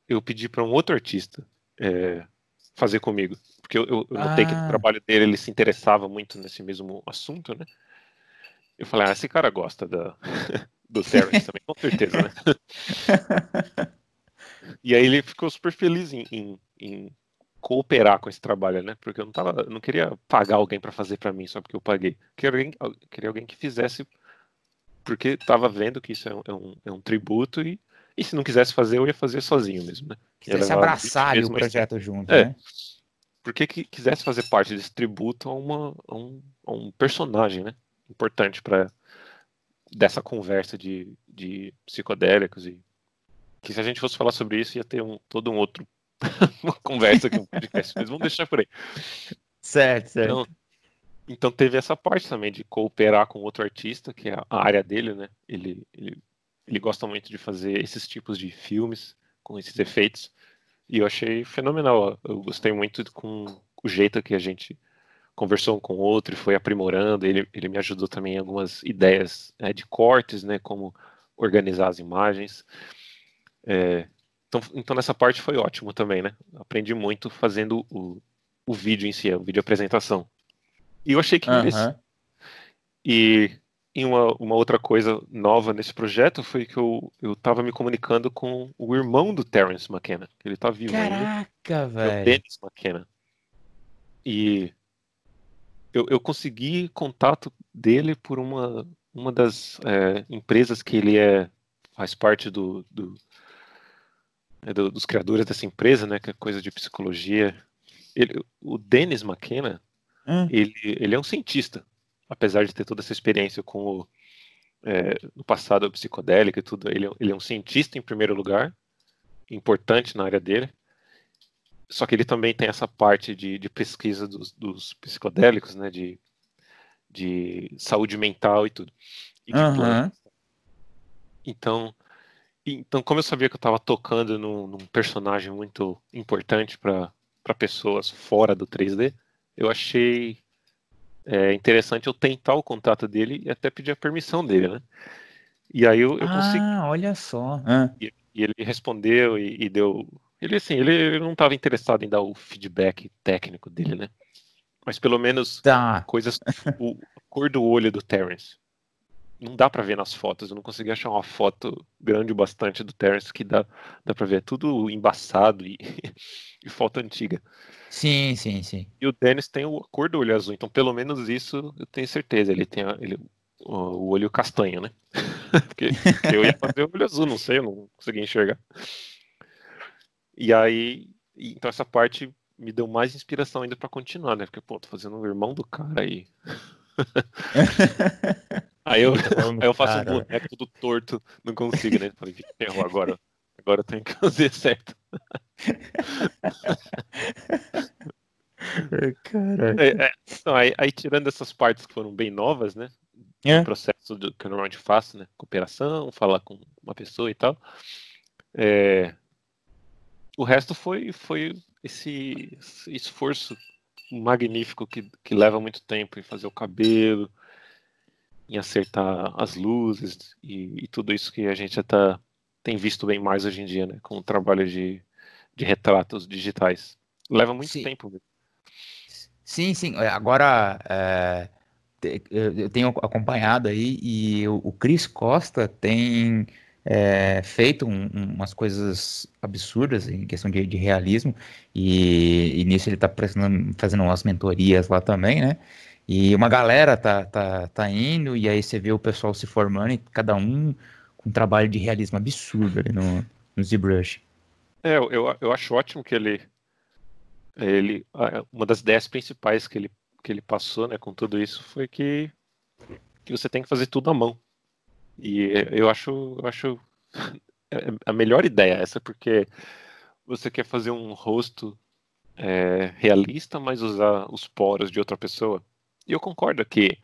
eu pedi para um outro artista é, fazer comigo. Porque eu, eu, eu notei que o ah. trabalho dele ele se interessava muito nesse mesmo assunto, né? Eu falei, ah, esse cara gosta da, <laughs> do Terrence também, com certeza, né? <laughs> e aí ele ficou super feliz em, em, em cooperar com esse trabalho, né? Porque eu não tava, não queria pagar alguém para fazer para mim só porque eu paguei. Queria alguém, queria alguém que fizesse porque estava vendo que isso é um, é um, é um tributo e, e, se não quisesse fazer, eu ia fazer sozinho mesmo, né? Quisesse abraçar o projeto junto, é. né? Porque que quisesse fazer parte desse tributo a, uma, a, um, a um personagem, né? Importante para dessa conversa de, de psicodélicos e que se a gente fosse falar sobre isso ia ter um, todo um outro <laughs> uma conversa que no podcast, mas vamos deixar por aí. Certo, certo. Então, então, teve essa parte também de cooperar com outro artista, que é a área dele, né? Ele, ele, ele gosta muito de fazer esses tipos de filmes com esses efeitos. E eu achei fenomenal. Eu gostei muito com o jeito que a gente conversou um com o outro e foi aprimorando. Ele, ele me ajudou também em algumas ideias né, de cortes, né? Como organizar as imagens. É, então, então nessa parte foi ótimo também, né? Aprendi muito fazendo o, o vídeo em si, o vídeo apresentação. E eu achei que uhum. E e uma, uma, outra coisa nova nesse projeto foi que eu, eu tava me comunicando com o irmão do Terence McKenna, que ele tá vivo Caraca, ainda. velho. É o Dennis McKenna. E eu, eu consegui contato dele por uma, uma das é, empresas que ele é faz parte do, do né, do, dos criadores dessa empresa, né, que é coisa de psicologia. Ele, o Dennis McKenna, hum. ele, ele é um cientista, apesar de ter toda essa experiência com o, é, no passado psicodélico e tudo. Ele, é ele é um cientista em primeiro lugar, importante na área dele. Só que ele também tem essa parte de, de pesquisa dos, dos, psicodélicos, né, de, de saúde mental e tudo. E uhum. Então, então, como eu sabia que eu estava tocando num, num, personagem muito importante para pessoas fora do 3D, eu achei é, interessante eu tentar o contato dele e até pedir a permissão dele, né? E aí eu, eu ah, consegui. Ah, olha só. E, e, ele respondeu e, e, deu. Ele assim, ele, ele não estava interessado em dar o feedback técnico dele, né? Mas pelo menos tá. coisas. O, a cor do olho do Terence não dá para ver nas fotos. Eu não consegui achar uma foto grande o bastante do Terence que dá, dá para ver. É tudo embaçado e, <laughs> e foto antiga. Sim, sim, sim. E o Dennis tem o cor do olho azul, então pelo menos isso eu tenho certeza. Ele tem a, ele, o olho castanho, né? <laughs> Porque eu ia fazer o olho azul, não sei, eu não consegui enxergar. E aí, então essa parte me deu mais inspiração ainda para continuar, né? Porque, pô, tô fazendo o irmão do cara aí. <laughs> Aí eu, tá aí eu faço cara. um boneco todo torto, não consigo, né? Falei, ferrou agora. Agora eu tenho que <laughs> fazer certo. <laughs> É, é, então, aí, aí, tirando essas partes que foram bem novas, né? É. O processo do, que eu normalmente faço, né? Cooperação, falar com uma pessoa e tal. É, o resto foi, foi esse, esse esforço magnífico que, que leva muito tempo em fazer o cabelo, em acertar as luzes e, e tudo isso que a gente tá, tem visto bem mais hoje em dia, né? Com o trabalho de, de retratos digitais. Leva muito sim. tempo. Sim, sim. Agora é, eu tenho acompanhado aí e o, o Cris Costa tem é, feito um, umas coisas absurdas em questão de, de realismo e, e nisso ele tá está fazendo umas mentorias lá também, né? E uma galera tá, tá, tá indo, e aí você vê o pessoal se formando, e cada um com um trabalho de realismo absurdo ali no, no ZBrush. É, eu, eu acho ótimo que ele, ele. Uma das ideias principais que ele, que ele passou né, com tudo isso foi que, que você tem que fazer tudo à mão. E eu acho, eu acho <laughs> é, é a melhor ideia essa, porque você quer fazer um rosto é, realista, mas usar os poros de outra pessoa. E eu concordo que,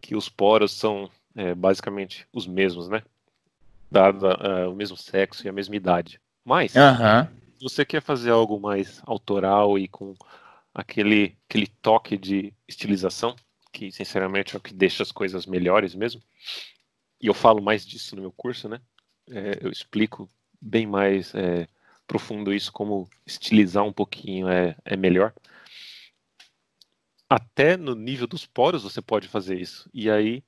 que os poros são é, basicamente os mesmos, né? Dado uh, o mesmo sexo e a mesma idade. Mas, uhum. se você quer fazer algo mais autoral e com aquele, aquele toque de estilização, que sinceramente é o que deixa as coisas melhores mesmo, e eu falo mais disso no meu curso, né? É, eu explico bem mais é, profundo isso, como estilizar um pouquinho é, é melhor até no nível dos poros você pode fazer isso. E aí,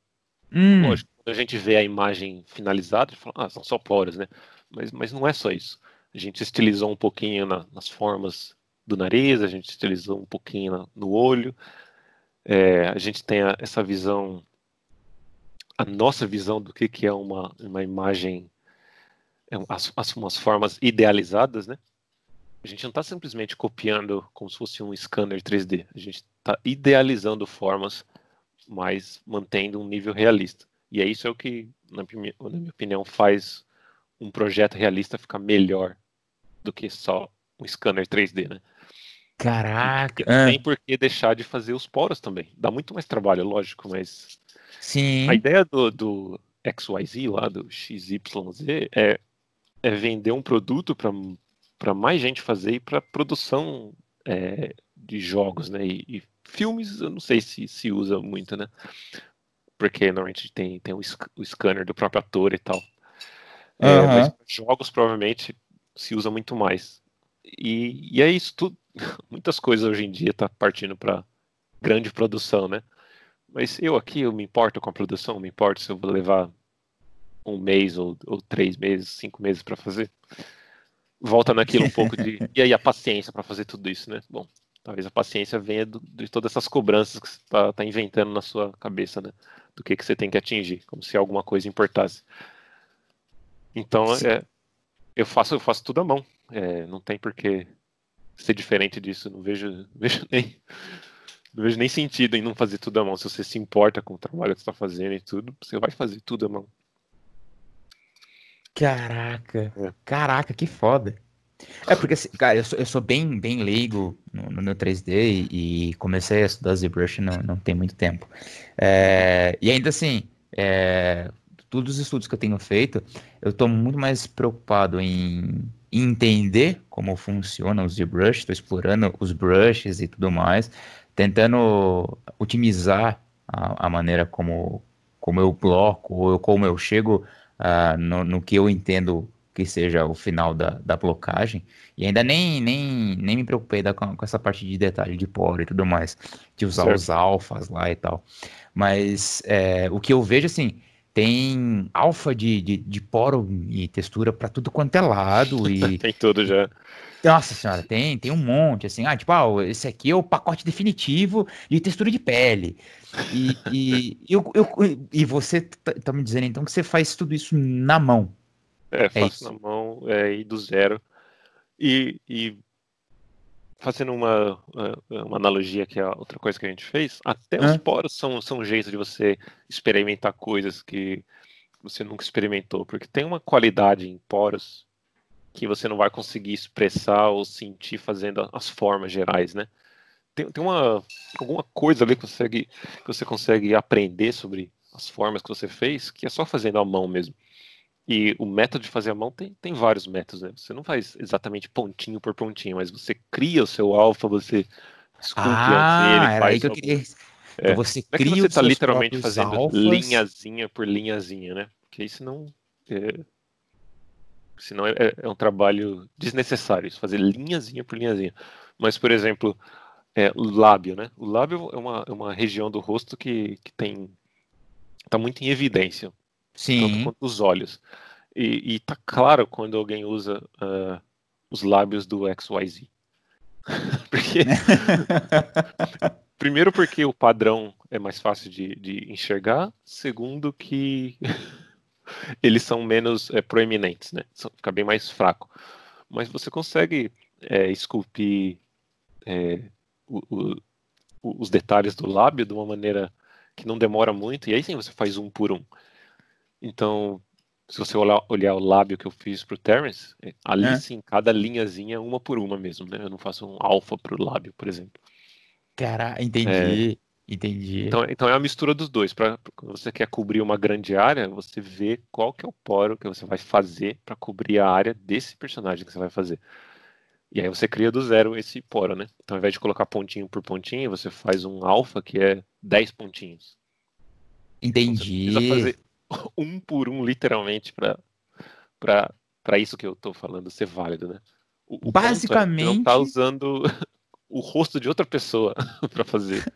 hum. lógico, quando a gente vê a imagem finalizada, a gente fala, ah, são só poros, né? Mas, mas não é só isso. A gente estilizou um pouquinho na, nas formas do nariz, a gente estilizou um pouquinho na, no olho. É, a gente tem a, essa visão, a nossa visão do que, que é uma, uma imagem, é, as, as, umas formas idealizadas, né? A gente não está simplesmente copiando como se fosse um scanner 3D. A gente está idealizando formas, mas mantendo um nível realista. E é isso é o que, na minha, opinião, faz um projeto realista ficar melhor do que só um scanner 3D, né? Caraca! Não ah. tem por que deixar de fazer os poros também. Dá muito mais trabalho, lógico, mas. Sim. A ideia do, do XYZ lá, do XYZ, é, é vender um produto para para mais gente fazer e para produção é, de jogos, né? E, e, filmes, eu não sei se se usa muito, né? Porque normalmente tem, tem o, sc o scanner do próprio ator e tal. Uhum. É, mas jogos provavelmente se usa muito mais. E, e é isso tudo. <laughs> Muitas coisas hoje em dia tá partindo para grande produção, né? Mas eu aqui, eu me importo com a produção, me importo se eu vou levar um mês ou, ou três meses, cinco meses para fazer volta naquilo um pouco de. <laughs> E aí a paciência para fazer tudo isso, né? Bom, talvez a paciência venha do, de todas essas cobranças que você está tá inventando na sua cabeça, né? Do que, que você tem que atingir, como se alguma coisa importasse. Então, é, eu faço eu faço tudo à mão. É, não tem por que ser diferente disso. Não vejo, <laughs> vejo nem. Não vejo nem sentido em não fazer tudo à mão. Se você se importa com o trabalho que você está fazendo e tudo, você vai fazer tudo à mão. Caraca, é. caraca, que foda. É porque, assim, cara, eu sou, eu sou bem, bem leigo no, no meu 3D e, comecei a estudar ZBrush não, não tem muito tempo. É, e ainda assim, é, todos os estudos que eu tenho feito, eu estou muito mais preocupado em entender como funciona o ZBrush, estou explorando os brushes e tudo mais, tentando otimizar a, a maneira como, como eu bloco ou como eu chego uh, no, no, que eu entendo que seja o final da, da blocagem, e ainda nem, nem, nem me preocupei da, com, essa parte de detalhe de pobre e tudo mais, de usar certo. os alfas lá e tal. Mas é, o que eu vejo, assim, tem alfa de, de, de poro e textura para tudo quanto é lado. <laughs> E... tem tudo já. Nossa senhora, tem, tem um monte, assim, ah, tipo, ah, esse aqui é o pacote definitivo de textura de pele. E, e, <laughs> eu, eu, e você tá, tá me dizendo então que você faz tudo isso na mão. É, é faço na mão é, e do zero. E, e fazendo uma, eh, eh, uma analogia que é outra coisa que a gente fez, até os poros são, são um jeito de você experimentar coisas que você nunca experimentou, porque tem uma qualidade em poros que você não vai conseguir expressar ou sentir fazendo as formas gerais, né? Tem, tem uma, alguma coisa ali que, consegue, que você consegue aprender sobre as formas que você fez, que é só fazendo a mão mesmo. E o método de fazer a mão tem, tem vários métodos, né? Você não faz exatamente pontinho por pontinho, mas você cria o seu alfa, você esculpe ah, antes, ele era aí que eu queria... Algum... É. Então você cria não é que você está literalmente fazendo alfas. linhazinha por linhazinha, né? Porque isso não... É... Senão é, é, é um trabalho desnecessário, isso, fazer linhazinha por linhazinha. Mas, por exemplo, é, o lábio, né? O lábio é uma, é uma região do rosto que, que tem... Está muito em evidência Sim. Tanto quanto os olhos. E, e tá claro quando alguém usa uh, os lábios do XYZ. <laughs> porque... Né? <laughs> Primeiro porque o padrão é mais fácil de, de enxergar. Segundo que <laughs> eles são menos é, proeminentes, né? Fica bem mais fraco. Mas você consegue é, esculpir é, o, o, os detalhes do lábio de uma maneira que não demora muito. E aí sim você faz um por um. Então, se você olhar, olhar o lábio que eu fiz pro Terence, é, ali é. sim, cada linhazinha é uma por uma mesmo, né? Eu não faço um alfa pro lábio, por exemplo. Cara, entendi. É... Entendi. Então, então é a mistura dos dois. Para você quer cobrir uma grande área, você vê qual que é o poro que você vai fazer para cobrir a área desse personagem que você vai fazer. E aí você cria do zero esse poro, né? Então, ao invés de colocar pontinho por pontinho, você faz um alfa que é 10 pontinhos. Entendi. Então, você, não fazer, <laughs> um por um, literalmente, para isso que eu estou falando ser válido, né? O, o é, Basicamente. É não tá usando <laughs> o rosto de outra pessoa <laughs> para fazer.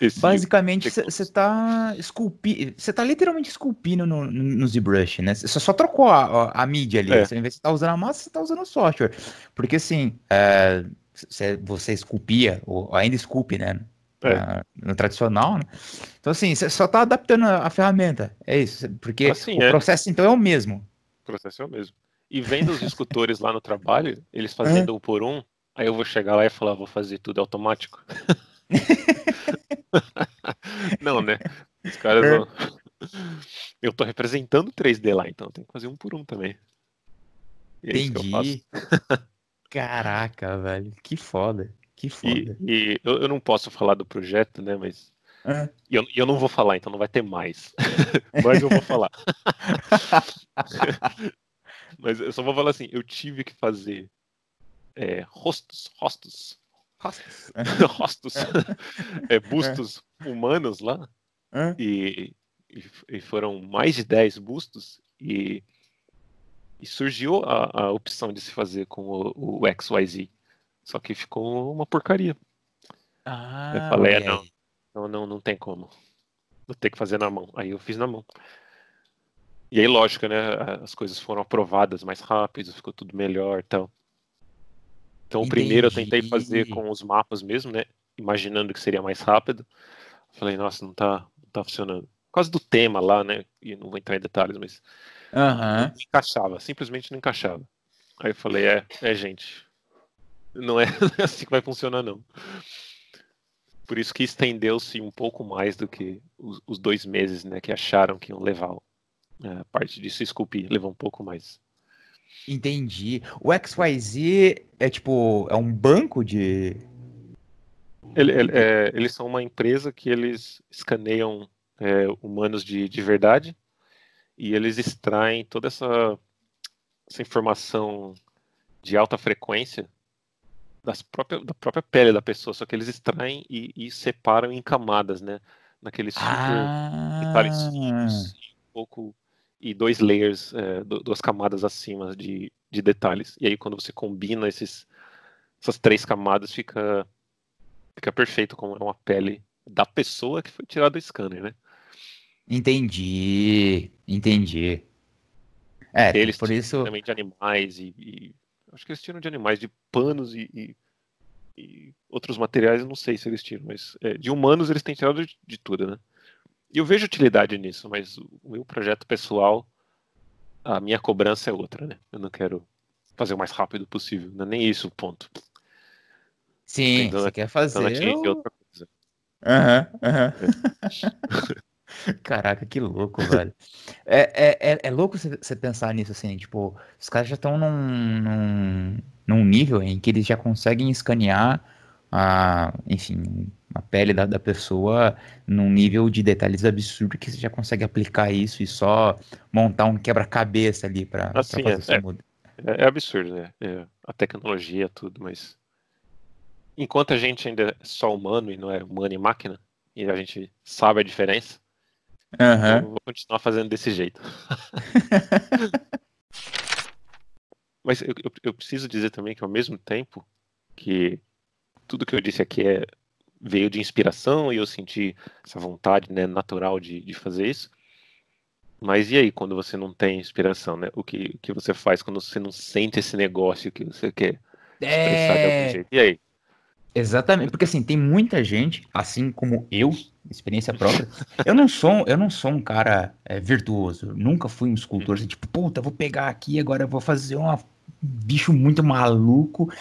Esse Basicamente, você está esculpindo. Você tá literalmente esculpindo no, no, no ZBrush, né? Você só trocou a, a, a mídia ali. Você, ao invés de tá usando a massa, você tá usando o software. Porque assim, é, você, você esculpia, ou ainda esculpe, né? é. no tradicional, né? Então, assim, você só tá adaptando a, ferramenta. É isso. Porque assim, o é. processo, então, é o mesmo. O processo é o mesmo. E vendo os discutores lá no trabalho, eles fazendo é. um por um, aí eu vou chegar lá e falar, vou fazer tudo automático. <laughs> não, né? Os caras não... É. Eu tô representando 3D lá, então tem que fazer um por um também. E é Entendi. É <laughs> Caraca, velho, que foda. Que foda. E, e eu, eu, não posso falar do projeto, né? Mas. É. E eu, eu não vou falar, então não vai ter mais. <laughs> mas eu vou falar. <laughs> mas eu só vou falar assim: eu tive que fazer é, rostos, rostos, rostos, é. <laughs> rostos é. é, bustos humanos lá. E, e, foram mais de 10 bustos. E, e surgiu a, a, opção de se fazer com o, o XYZ só que ficou uma porcaria. Ah, eu falei, é, não. não, não, não tem como. Vou ter que fazer na mão. Aí eu fiz na mão. E aí, lógico, né? As coisas foram aprovadas mais rápido, ficou tudo melhor e tal. Então, o primeiro eu tentei fazer com os mapas mesmo, né? Imaginando que seria mais rápido. Falei, nossa, não tá, não tá funcionando. Por causa do tema lá, né? E não vou entrar em detalhes, mas. Uhum. Não encaixava, simplesmente não encaixava. Aí eu falei, é, é, gente, é, <laughs> não é assim que vai funcionar, não. Por isso que estendeu-se um pouco mais do que os, os, dois meses né, que acharam que iam levar. Né, a parte disso, desculpe, levou um pouco mais. Entendi. O XYZ é tipo, é um banco de. Ele, ele, é, eles são uma empresa que eles escaneiam é, humanos de, de verdade e eles extraem toda essa, essa informação de alta frequência das própria, da própria pele da pessoa, só que eles extraem e, e separam em camadas, né? Naqueles super ah. detalhes finos, um pouco e dois layers, é, duas camadas acima de, de detalhes. E aí quando você combina esses, essas três camadas, fica fica perfeito como é uma pele da pessoa que foi tirada do scanner, né? Entendi, entendi. É, eles por isso também de animais e, e Acho que eles tiram de animais, de panos e, e, e outros materiais, não sei se eles tiram, mas é, de humanos eles têm tirado de, de tudo, né? E eu vejo utilidade nisso, mas o meu projeto pessoal, a minha cobrança é outra, né? Eu não quero fazer o mais rápido possível, não é nem isso o ponto. Sim, então, você né? quer então, né, fazer. Eu... É outra Aham, uhum, aham. Uhum. É. <laughs> Caraca, que louco, velho. É, é, é, é louco você pensar nisso assim, tipo, os caras já estão num, num, num, nível em que eles já conseguem escanear a, enfim, a pele da, da pessoa num nível de detalhes absurdo que você já consegue aplicar isso e só montar um quebra-cabeça ali para assim, pra fazer é, isso. É, é, é absurdo, né? É, a tecnologia, tudo, mas enquanto a gente ainda é só humano e não é humano e máquina, e a gente sabe a diferença, Uhum. Então, vou continuar fazendo desse jeito. <laughs> Mas eu, eu, eu, preciso dizer também que ao mesmo tempo que tudo que eu disse aqui é, veio de inspiração e eu senti essa vontade né, natural de, de fazer isso. Mas e aí quando você não tem inspiração, né? O que, o que você faz quando você não sente esse negócio que você quer expressar é... de algum é. jeito? E aí? Exatamente, porque assim, tem muita gente, assim como eu, experiência própria, eu não sou, eu não sou um cara é, virtuoso, nunca fui um escultor, assim, tipo, puta, vou pegar aqui, agora vou fazer um bicho muito maluco.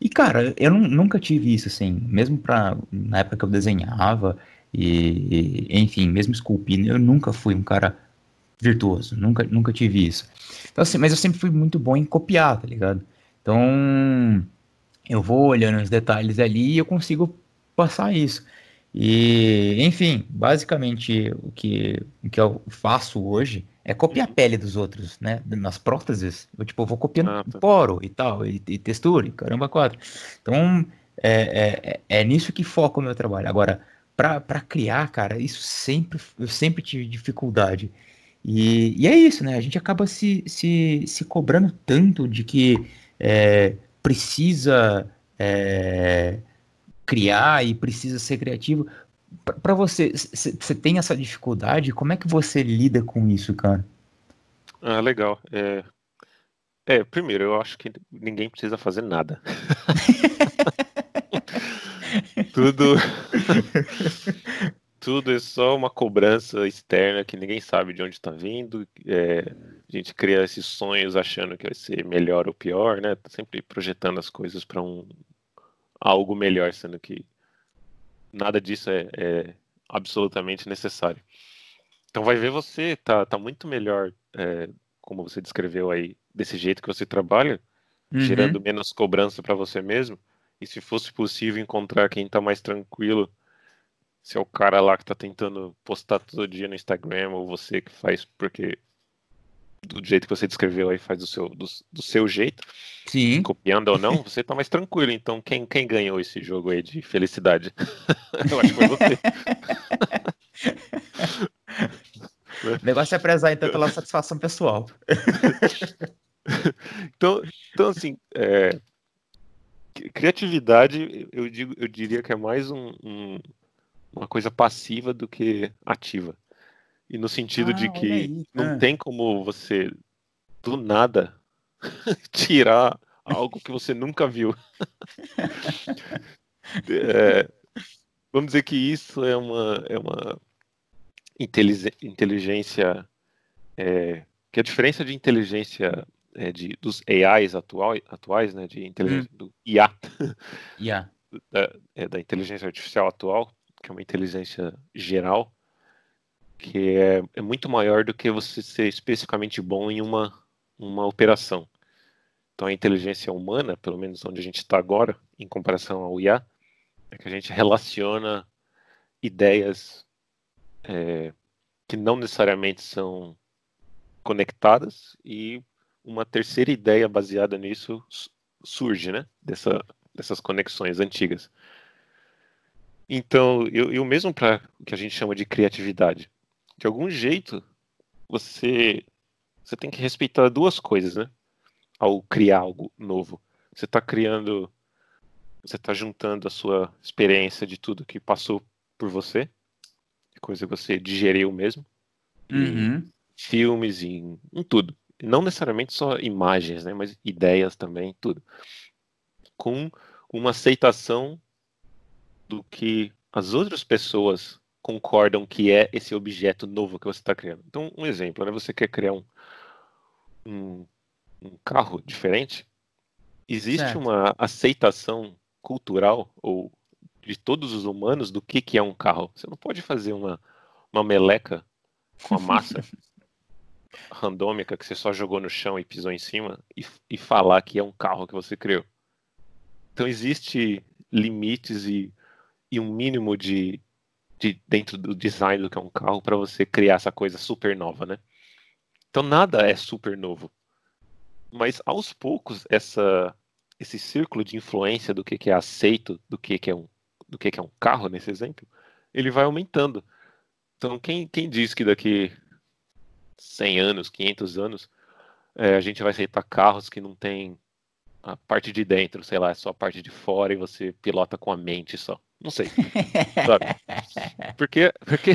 E cara, eu nunca tive isso, assim, mesmo pra, na época que eu desenhava, e, enfim, mesmo esculpindo, eu nunca fui um cara virtuoso, nunca, nunca tive isso. Então, assim, mas eu sempre fui muito bom em copiar, tá ligado? Então eu vou olhando os detalhes ali e eu consigo passar isso. E, enfim, basicamente o que, o que eu faço hoje é copiar a pele dos outros, né? Nas próteses, eu tipo, vou copiando ah, tá. poro e tal, e, e textura, e caramba, quatro. Então, é, é, é, é nisso que foca o meu trabalho. Agora, para criar, cara, isso sempre, eu sempre tive dificuldade. E, e é isso, né? A gente acaba se, se, se cobrando tanto de que é, precisa é, criar e precisa ser criativo. Para você, você tem essa dificuldade? Como é que você lida com isso, cara? Ah, legal. É, é primeiro, eu acho que ninguém precisa fazer nada. <laughs> tudo, tudo é só uma cobrança externa que ninguém sabe de onde está vindo. É, a gente cria esses sonhos achando que vai ser melhor ou pior, né? Tá sempre projetando as coisas para um algo melhor, sendo que nada disso é, é, absolutamente necessário. Então vai ver você tá tá muito melhor, é, como você descreveu aí, desse jeito que você trabalha, uhum. gerando menos cobrança para você mesmo. E se fosse possível encontrar quem está mais tranquilo, se é o cara lá que está tentando postar todo dia no Instagram ou você que faz porque do jeito que você descreveu aí, faz do seu, do, do seu jeito, Sim. copiando ou não, <laughs> você tá mais tranquilo. Então, quem, quem ganhou esse jogo aí de felicidade? <laughs> Eu acho que foi você. <laughs> o negócio é prezar, então, pela satisfação pessoal. então, então, assim, é, criatividade, eu, digo, eu diria que é mais um, um, uma coisa passiva do que ativa. E no sentido ah, de que aí, não é. tem como você, do nada, <laughs> tirar algo que você nunca viu. <laughs> é, vamos dizer que isso é uma, é uma inteligência. É, que a diferença de inteligência é, de, dos AIs atual, atuais, né, de inteligência, hum. do IA, yeah. <laughs> da, é, da inteligência artificial atual, que é uma inteligência geral, que é, é muito maior do que você ser especificamente bom em uma, uma operação. Então a inteligência humana, pelo menos onde a gente está agora, em comparação ao IA, é que a gente relaciona ideias é, que não necessariamente são conectadas e uma terceira ideia baseada nisso surge, né? Dessa, dessas conexões antigas. Então, e o mesmo para o que a gente chama de criatividade de algum jeito, você, você tem que respeitar duas coisas, né? Ao criar algo novo. Você está criando, você está juntando a sua experiência de tudo que passou por você, coisa que você digeriu mesmo, uhum. em filmes, em, em tudo. Não necessariamente só imagens, né? Mas ideias também, tudo. Com uma aceitação do que as outras pessoas concordam que é esse objeto novo que você está criando. Então, um exemplo, né? Você quer criar um, um, um carro diferente? Existe certo. uma aceitação cultural ou de todos os humanos do que, que é um carro. Você não pode fazer uma, uma meleca com a massa <laughs> randômica que você só jogou no chão e pisou em cima e, e falar que é um carro que você criou. Então existe limites e, e um mínimo de, de, dentro do design do que é um carro para você criar essa coisa super nova, né? Então nada é super novo. Mas aos poucos essa esse círculo de influência do que, que é aceito, do que, que é um do que, que é um carro nesse exemplo, ele vai aumentando. Então quem quem diz que daqui 100 anos, 500 anos, é, a gente vai aceitar carros que não tem a parte de dentro, sei lá, é só a parte de fora e você pilota com a mente só. Não sei. <laughs> Sabe? Porque, porque,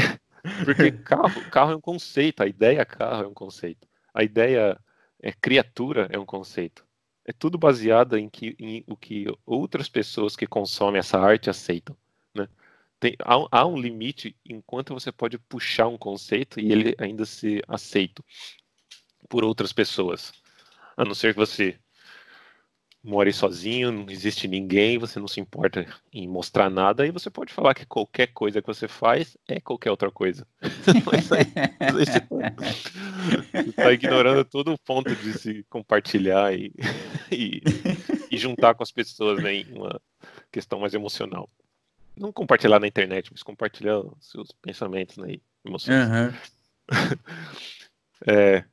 porque <laughs> carro, carro é um conceito, a ideia é carro é um conceito. A ideia é, criatura é um conceito. É tudo baseado em, que, em o que outras pessoas que consomem essa arte aceitam. Né? Tem, há, há um limite enquanto você pode puxar um conceito e ele ainda ser aceito por outras pessoas. A não ser que você more sozinho, não existe ninguém, você não se importa em mostrar nada, e você pode falar que qualquer coisa que você faz é qualquer outra coisa. <laughs> você está ignorando todo o ponto de se compartilhar e, <laughs> e, e juntar com as pessoas né, em uma questão mais emocional. Não compartilhar na internet, mas compartilhar seus pensamentos né, e emoções. Uhum. <laughs> é,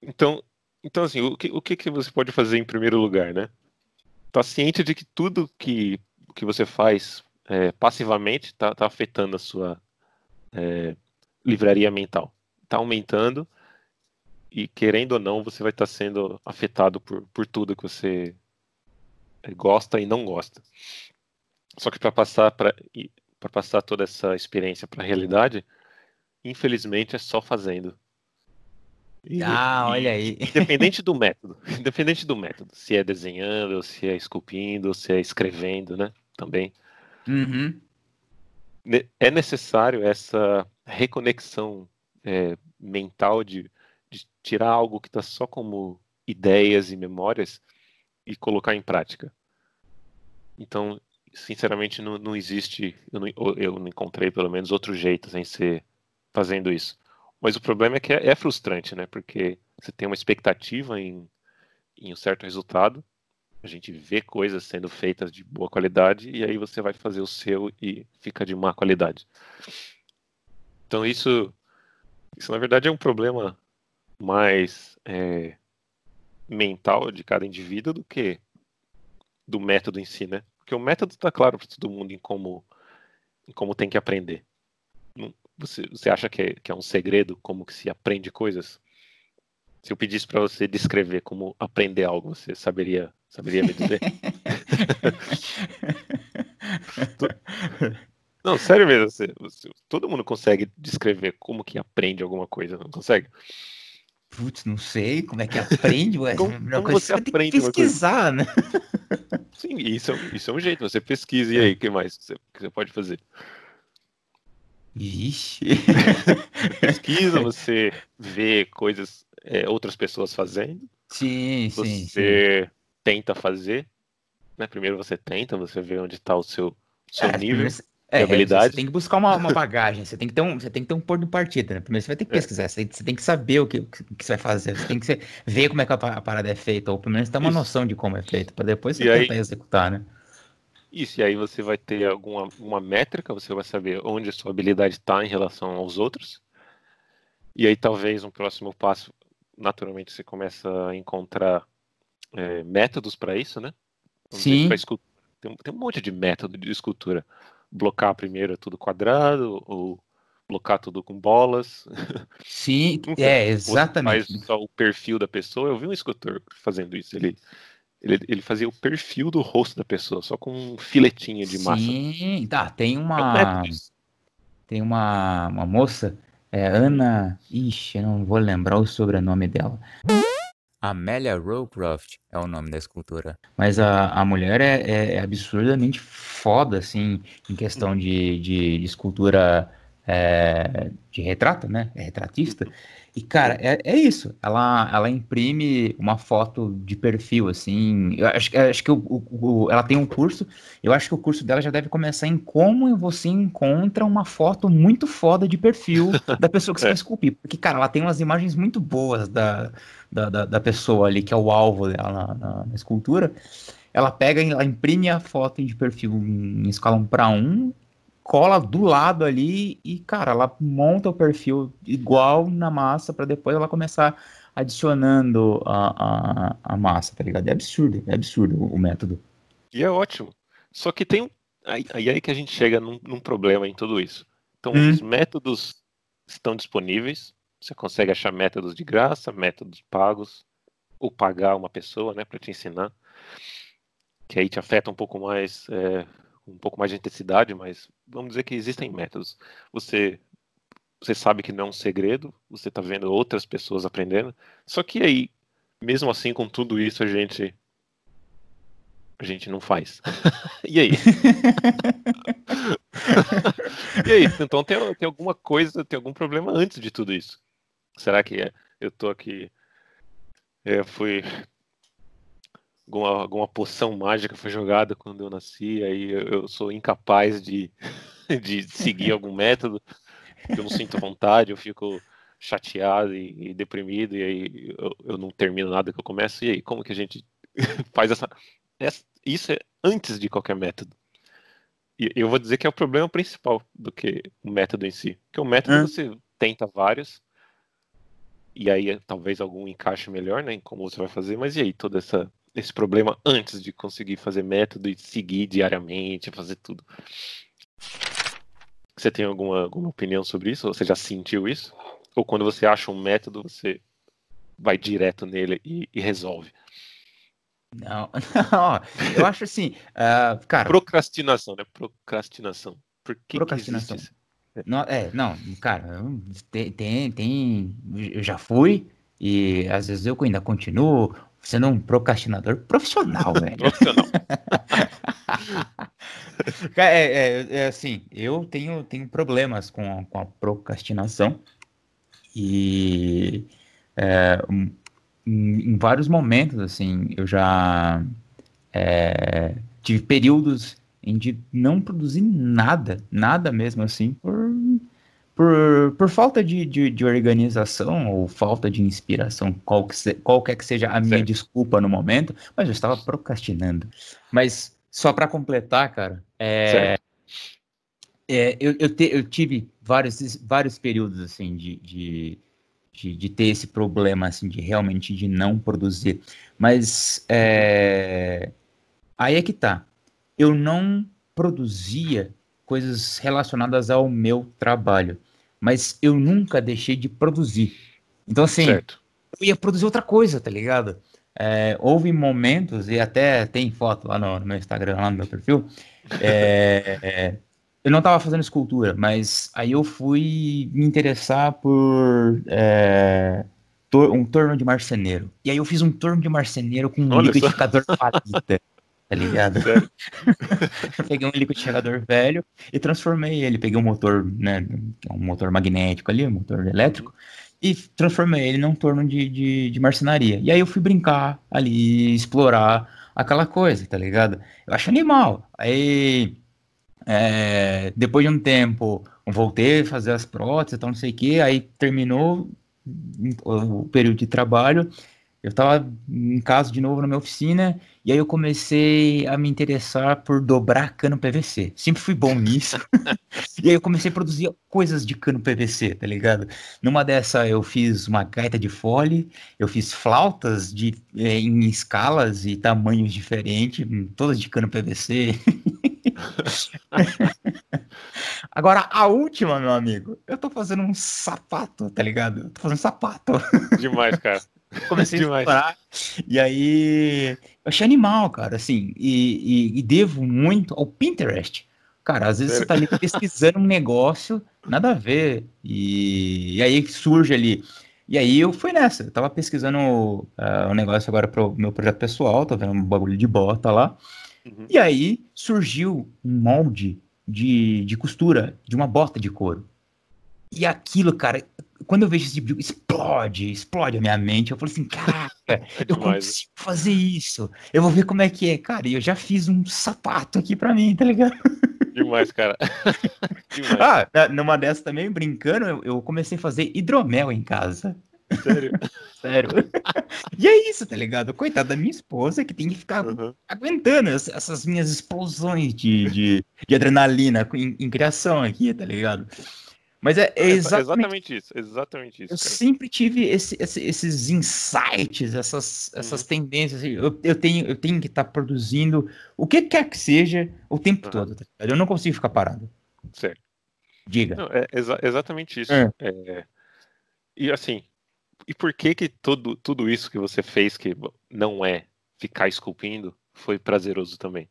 então, então, assim, o que, o que, que você pode fazer em primeiro lugar, né? Tá ciente de que tudo que, que você faz é, passivamente tá, tá, afetando a sua é, livraria mental. Tá aumentando e, querendo ou não, você vai estar tá sendo afetado por, por tudo que você é, gosta e não gosta. Só que para passar para passar toda essa experiência para a realidade, infelizmente é só fazendo. E, ah, olha aí. <laughs> Independente do método. Independente do método. Se é desenhando, se é esculpindo, se é escrevendo, né? Também. Uhum. É necessário essa reconexão é, mental de, de tirar algo que está só como ideias e memórias e colocar em prática. Então, sinceramente, não, não existe, eu não, eu não encontrei pelo menos outro jeito sem ser fazendo isso. Mas o problema é que é, é, frustrante, né? Porque você tem uma expectativa em, em um certo resultado, a gente vê coisas sendo feitas de boa qualidade e aí você vai fazer o seu e fica de má qualidade. Então isso, isso na verdade é um problema mais é, mental de cada indivíduo do que do método em si, né? Porque o método está claro para todo mundo em como, em como tem que aprender. Não, você, você acha que é, que é um segredo como que se aprende coisas? Se eu pedisse para você descrever como aprender algo, você saberia, saberia me dizer? <laughs> não, sério mesmo, você, você, todo mundo consegue descrever como que aprende alguma coisa, não consegue? Putz, não sei como é que aprende, ué. Como, como você, aprende tem que pesquisar, né? Sim, isso, é isso é um jeito, você pesquisa, e aí, o que mais você, você pode fazer? Vixe. <laughs> Pesquisa, você vê coisas, é, outras pessoas fazendo. Sim, você sim. Você tenta fazer. Né? Primeiro você tenta, você vê onde está o seu, seu é, nível. Você, é, habilidade. Você tem que buscar uma, uma bagagem, você tem que ter um, você tem que ter um pôr de partida, né? Primeiro você vai ter que é. pesquisar, você, você tem que saber o que, o que você vai fazer, você tem que ver como é que a parada é feita, ou pelo menos ter uma Isso. noção de como é feita, para depois você e tentar aí, executar, né? Isso, e aí você vai ter alguma, uma métrica, você vai saber onde a sua habilidade está em relação aos outros. E aí talvez um próximo passo, naturalmente, você começa a encontrar é, métodos para isso, né? Sim. Tem, tem, um monte de método de escultura. Blocar primeiro é tudo quadrado, ou blocar tudo com bolas. Sim, <laughs> é, exatamente. Mas só o perfil da pessoa. Eu vi um escultor fazendo isso. Ele ele, ele fazia o perfil do rosto da pessoa, só com um filetinho de massa. Sim, tá. Tem uma. É tem uma, uma moça, é Ana. Ixi, eu não vou lembrar o sobrenome dela. Amélia Rowcroft é o nome da escultura. Mas a, a mulher é, é, é absurdamente foda, assim, em questão de, de, de escultura é, de retrato, né? É retratista. E, cara, é, é isso. Ela, ela imprime uma foto de perfil, assim. Eu acho, acho que o, o, o, ela tem um curso. Eu acho que o curso dela já deve começar em como você encontra uma foto muito foda de perfil <laughs> da pessoa que você é. esculpir. Porque, cara, ela tem umas imagens muito boas da, da, da, da pessoa ali, que é o alvo dela na, na, na escultura. Ela pega, ela imprime a foto de perfil em escala 1 para um cola do lado ali e, cara, ela monta o perfil igual na massa para depois ela começar adicionando a, a, a, massa, tá ligado? É absurdo, é absurdo o, método. E é ótimo. Só que tem um. Aí, aí é que a gente chega num, num problema em tudo isso. Então, hum. os métodos estão disponíveis. Você consegue achar métodos de graça, métodos pagos, ou pagar uma pessoa, né, para te ensinar. Que aí te afeta um pouco mais, é, um pouco mais de intensidade, mas vamos dizer que existem métodos. Você você sabe que não é um segredo, você está vendo outras pessoas aprendendo. Só que aí, mesmo assim, com tudo isso, a gente a gente não faz. <laughs> e aí? <laughs> e aí? Então tem, tem alguma coisa, tem algum problema antes de tudo isso? Será que é? eu tô aqui, eu é, fui alguma, alguma poção mágica foi jogada quando eu nasci, aí eu, eu sou incapaz de, <laughs> de seguir algum método, eu não sinto vontade, eu fico chateado e, e deprimido, e aí eu, eu, não termino nada que eu começo, e aí como que a gente <laughs> faz essa, essa isso é antes de qualquer método. E eu vou dizer que é o problema principal do que o método em si. Porque o método é. você tenta vários, e aí talvez algum encaixe melhor, né, em como você vai fazer, mas e aí toda essa esse problema antes de conseguir fazer método e seguir diariamente, fazer tudo. Você tem alguma, alguma opinião sobre isso? Você já sentiu isso? Ou quando você acha um método, você vai direto nele e, e resolve? Não, <laughs> não, eu acho assim, uh, cara... Procrastinação, né? Procrastinação. Por que procrastinação. Que não, é, não, cara, tem, tem, eu já fui e às vezes eu ainda continuo, sendo é um procrastinador profissional, <laughs> velho. Profissional. <laughs> é, é, é, assim, eu tenho, tenho problemas com, com a procrastinação e é, um, em vários momentos, assim, eu já é, tive períodos em de não produzir nada, nada mesmo, assim, por por, por falta de, de, de, organização ou falta de inspiração, qual que se, qualquer que seja a minha certo. desculpa no momento, mas eu estava procrastinando. Mas só para completar, cara, é, é, eu, eu, te, eu, tive vários, vários períodos assim de, de, de, de, ter esse problema assim de realmente de não produzir, mas é, aí é que tá. Eu não produzia coisas relacionadas ao meu trabalho mas eu nunca deixei de produzir. Então, assim, certo. eu ia produzir outra coisa, tá ligado? É, houve momentos, e até tem foto lá no, no meu Instagram, lá no meu perfil, é, é, eu não estava fazendo escultura, mas aí eu fui me interessar por é, tor um torno de marceneiro. E aí eu fiz um torno de marceneiro com um liquidificador de palita. <laughs> tá ligado? <laughs> peguei um liquidificador velho e transformei ele. Peguei um motor, né? É um motor magnético ali, um motor elétrico, e transformei ele num torno de, de, de marcenaria. E aí eu fui brincar ali, explorar aquela coisa, tá ligado? Eu acho animal. Aí, é, depois de um tempo, voltei a fazer as próteses e tal, não sei o que, aí terminou o período de trabalho eu estava em casa de novo na minha oficina, e aí eu comecei a me interessar por dobrar cano PVC. Sempre fui bom nisso. <laughs> e aí eu comecei a produzir coisas de cano PVC, tá ligado? Numa dessa eu fiz uma gaita de fole, eu fiz flautas de, é, em escalas e tamanhos diferentes, hum, todas de cano PVC. <laughs> Agora, a última, meu amigo, eu tô fazendo um sapato, tá ligado? Eu tô fazendo um sapato. Demais, cara. Comecei a comprar <laughs> E aí, eu achei animal, cara, assim, e, e, e devo muito ao Pinterest. Cara, às vezes você tá ali <laughs> pesquisando um negócio, nada a ver, e, e aí surge ali. E aí eu fui nessa, eu tava pesquisando uh, um negócio agora pro meu projeto pessoal, tô vendo um bagulho de bota lá, uhum. e aí surgiu um molde de, de costura de uma bota de couro. E aquilo, cara, quando eu vejo esse tipo de... explode, explode a minha mente. Eu falo assim, caraca, <laughs> é eu né? consigo fazer isso. Eu vou ver como é que é. Cara, e eu já fiz um sapato aqui pra mim, tá ligado? <laughs> Demais, cara. <laughs> Demais. Ah, numa dessas também, brincando, eu, comecei a fazer hidromel em casa. Sério? Sério. e é isso, tá ligado? Coitada da minha esposa que tem que ficar uhum. aguentando essas minhas explosões de, de, de adrenalina em, em criação aqui, tá ligado? Mas é, é exatamente, exatamente, isso, exatamente isso. Eu cara. sempre tive esse, esse, esses insights, essas, essas uhum. tendências. Assim, eu, eu, tenho, eu tenho que estar tá produzindo o que quer que seja o tempo uhum. todo. Tá? Eu não consigo ficar parado. Certo. Diga. Não, é exa exatamente isso. É. É, e assim, e por que que tudo, tudo isso que você fez, que não é ficar esculpindo, foi prazeroso também?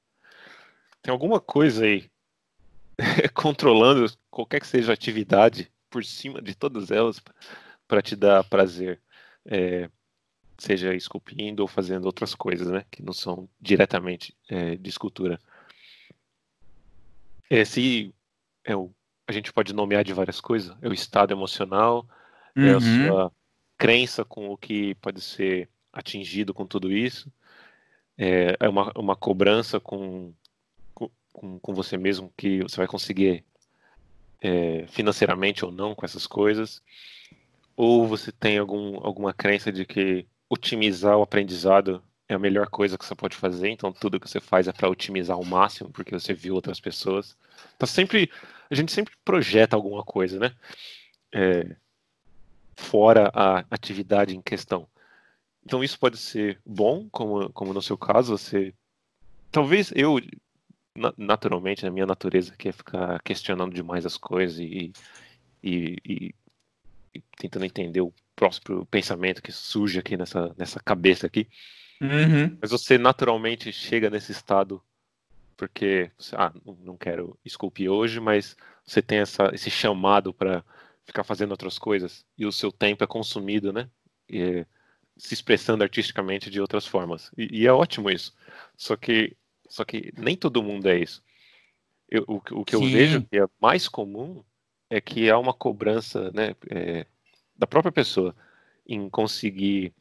Tem alguma coisa aí <laughs> controlando qualquer que seja a atividade por cima de todas elas para te dar prazer. É, seja esculpindo ou fazendo outras coisas, né? Que não são diretamente é, de escultura. Esse é o, a gente pode nomear de várias coisas. É o estado emocional, uhum. é a uhum. sua crença com o que pode ser atingido com tudo isso. É, é uma, uma cobrança com com, com você mesmo que você vai conseguir é, financeiramente ou não com essas coisas, ou você tem algum, alguma crença de que otimizar o aprendizado é a melhor coisa que você pode fazer, então tudo que você faz é para otimizar ao máximo, porque você viu outras pessoas. Tá sempre, a gente sempre projeta alguma coisa, né? É, fora a atividade em questão. Então isso pode ser bom, como, como no seu caso, você talvez eu naturalmente, na minha natureza, que é ficar questionando demais as coisas e, e, e, e tentando entender o próprio pensamento que surge aqui nessa, nessa cabeça aqui. Uhum. Mas você naturalmente chega nesse estado porque você, ah, não quero esculpir hoje, mas você tem essa, esse chamado para ficar fazendo outras coisas e o seu tempo é consumido, né? E, é se expressando artisticamente de outras formas. E, e, é ótimo isso. Só que só que nem todo mundo é isso. Eu, o, o, que Sim. eu vejo que é mais comum é que há uma cobrança né, é, da própria pessoa em conseguir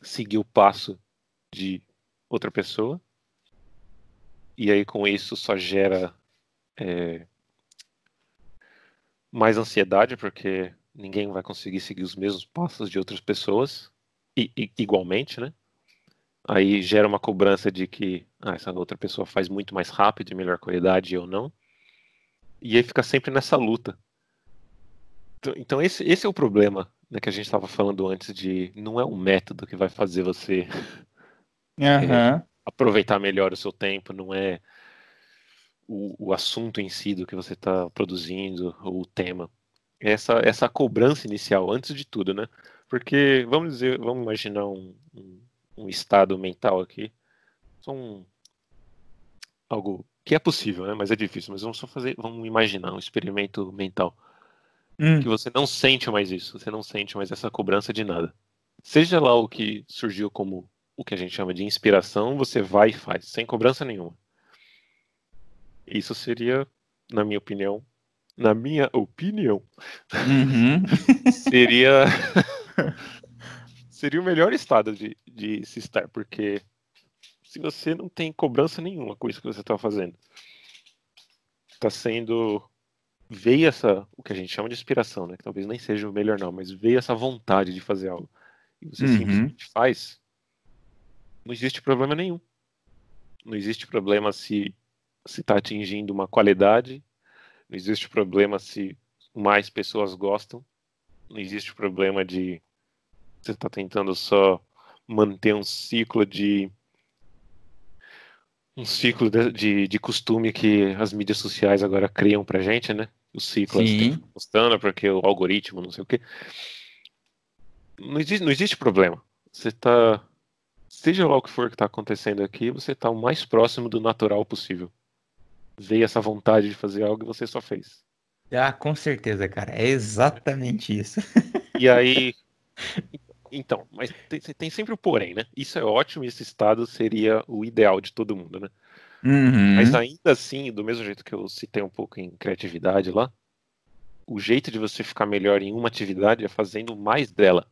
seguir o passo de outra pessoa. E aí com isso só gera é, mais ansiedade, porque ninguém vai conseguir seguir os mesmos passos de outras pessoas, e, e, igualmente, né? aí gera uma cobrança de que ah, essa outra pessoa faz muito mais rápido e melhor qualidade ou eu não. E aí fica sempre nessa luta. Então, então, esse, esse é o problema né, que a gente estava falando antes de não é um método que vai fazer você uhum. <laughs> é, aproveitar melhor o seu tempo, não é o, o assunto em si do que você está produzindo ou o tema. Essa, essa cobrança inicial, antes de tudo, né? Porque vamos dizer, vamos imaginar um, um um estado mental aqui. São algo que é possível, né? Mas é difícil. Mas vamos só fazer, vamos imaginar um experimento mental hum. que você não sente mais isso, você não sente mais essa cobrança de nada. Seja lá o que surgiu como o que a gente chama de inspiração, você vai e faz, sem cobrança nenhuma. Isso seria, na minha opinião, na minha opinião, uhum. <laughs> seria <laughs> seria o melhor estado de, de se estar, porque se você não tem cobrança nenhuma com isso que você está fazendo, está sendo veio essa o que a gente chama de inspiração, né? Que talvez nem seja o melhor não, mas veio essa vontade de fazer algo e você uhum. simplesmente faz, não existe problema nenhum. Não existe problema se se está atingindo uma qualidade, não existe problema se mais pessoas gostam, não existe problema de você está tentando só manter um ciclo de um ciclo de, de, de, costume que as mídias sociais agora criam pra gente, né? O ciclo assim, Sim. postando porque o algoritmo, não sei o quê. Não existe, não existe problema. Você tá. Seja lá o que for que tá acontecendo aqui, você tá o mais próximo do natural possível. Veio essa vontade de fazer algo e você só fez. Ah, com certeza, cara. É exatamente isso. E aí, <laughs> Então, mas tem, tem, sempre o porém, né? Isso é ótimo e esse estado seria o ideal de todo mundo, né? Uhum. Mas ainda assim, do mesmo jeito que eu citei um pouco em criatividade lá, o jeito de você ficar melhor em uma atividade é fazendo mais dela.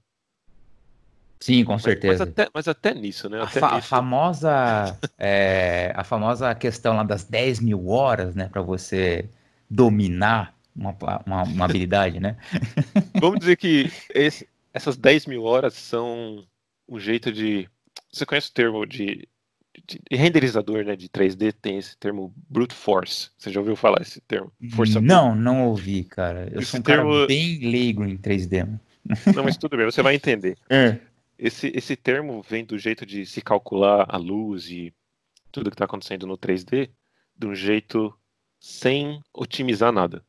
Sim, com mas, certeza. Mas até, mas até, nisso, né? Até a, fa nisso. famosa, é, a famosa questão lá das 10 mil horas, né? Para você dominar uma, uma, uma habilidade, né? Vamos dizer que esse, essas 10 mil horas são um jeito de. Você conhece o termo de, de, de, renderizador né, de 3D? Tem esse termo brute force. Você já ouviu falar esse termo? Força não, não ouvi, cara. Eu esse sou um termo... cara bem leigo em 3D. Não, mas tudo bem, você vai entender. <laughs> É. Esse, esse termo vem do jeito de se calcular a luz e tudo que está acontecendo no 3D de um jeito sem otimizar nada.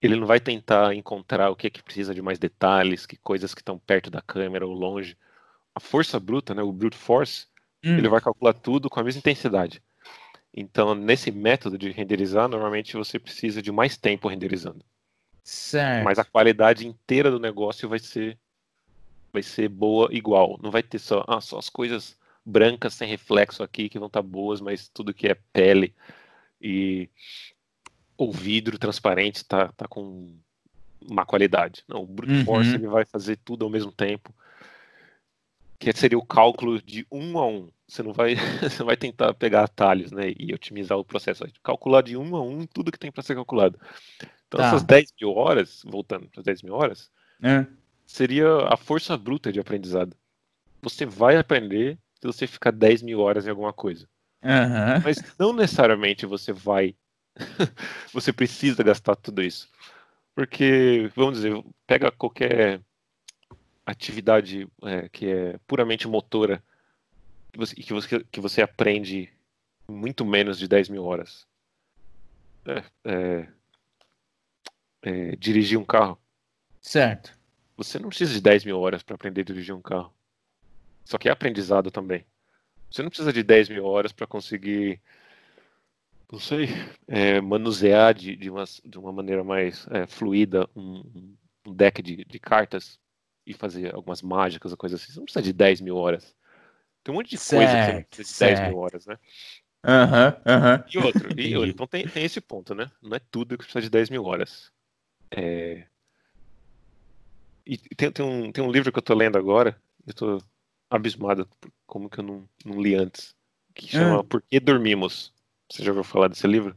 Ele não vai tentar encontrar o que é que precisa de mais detalhes, que coisas que estão perto da câmera ou longe. A força bruta, né, o brute force, hum. ele vai calcular tudo com a mesma intensidade. Então, nesse método de renderizar, normalmente você precisa de mais tempo renderizando. Certo. Mas a qualidade inteira do negócio vai ser vai ser boa igual. Não vai ter só, ah, só as coisas brancas sem reflexo aqui que vão estar tá boas, mas tudo que é pele e o vidro transparente tá, tá com uma qualidade. Não, o brute uhum. force ele vai fazer tudo ao mesmo tempo. Que seria o cálculo de um a um. Você não vai, <laughs> você vai tentar pegar atalhos né, e otimizar o processo. calcular de um a um tudo que tem para ser calculado. Então, tá. essas 10 mil horas, voltando para as 10 mil horas, é. seria a força bruta de aprendizado. Você vai aprender se você ficar 10 mil horas em alguma coisa. Uhum. Mas não necessariamente você vai <laughs> você precisa gastar tudo isso. Porque, vamos dizer, pega qualquer atividade é, que é puramente motora que você, que você, que você aprende muito menos de 10 mil horas. É, é, é, dirigir um carro. Certo. Você não precisa de 10 mil horas para aprender a dirigir um carro. Só que é aprendizado também. Você não precisa de 10 mil horas para conseguir não sei, é, manusear de, de, uma, de uma maneira mais é, fluida um, um deck de, de, cartas e fazer algumas mágicas, ou coisas assim. Você não precisa de 10 mil horas. Tem um monte de certo, coisa que você precisa de 10 mil horas, né? Aham, uhum, aham. Uhum. E outro, e outro. Então tem, tem esse ponto, né? Não é tudo que precisa de 10 mil horas. É... E tem, tem, um, tem um livro que eu tô lendo agora, eu tô abismado como que eu não, não li antes, que chama ah. Por que Dormimos? Você já ouviu falar desse livro?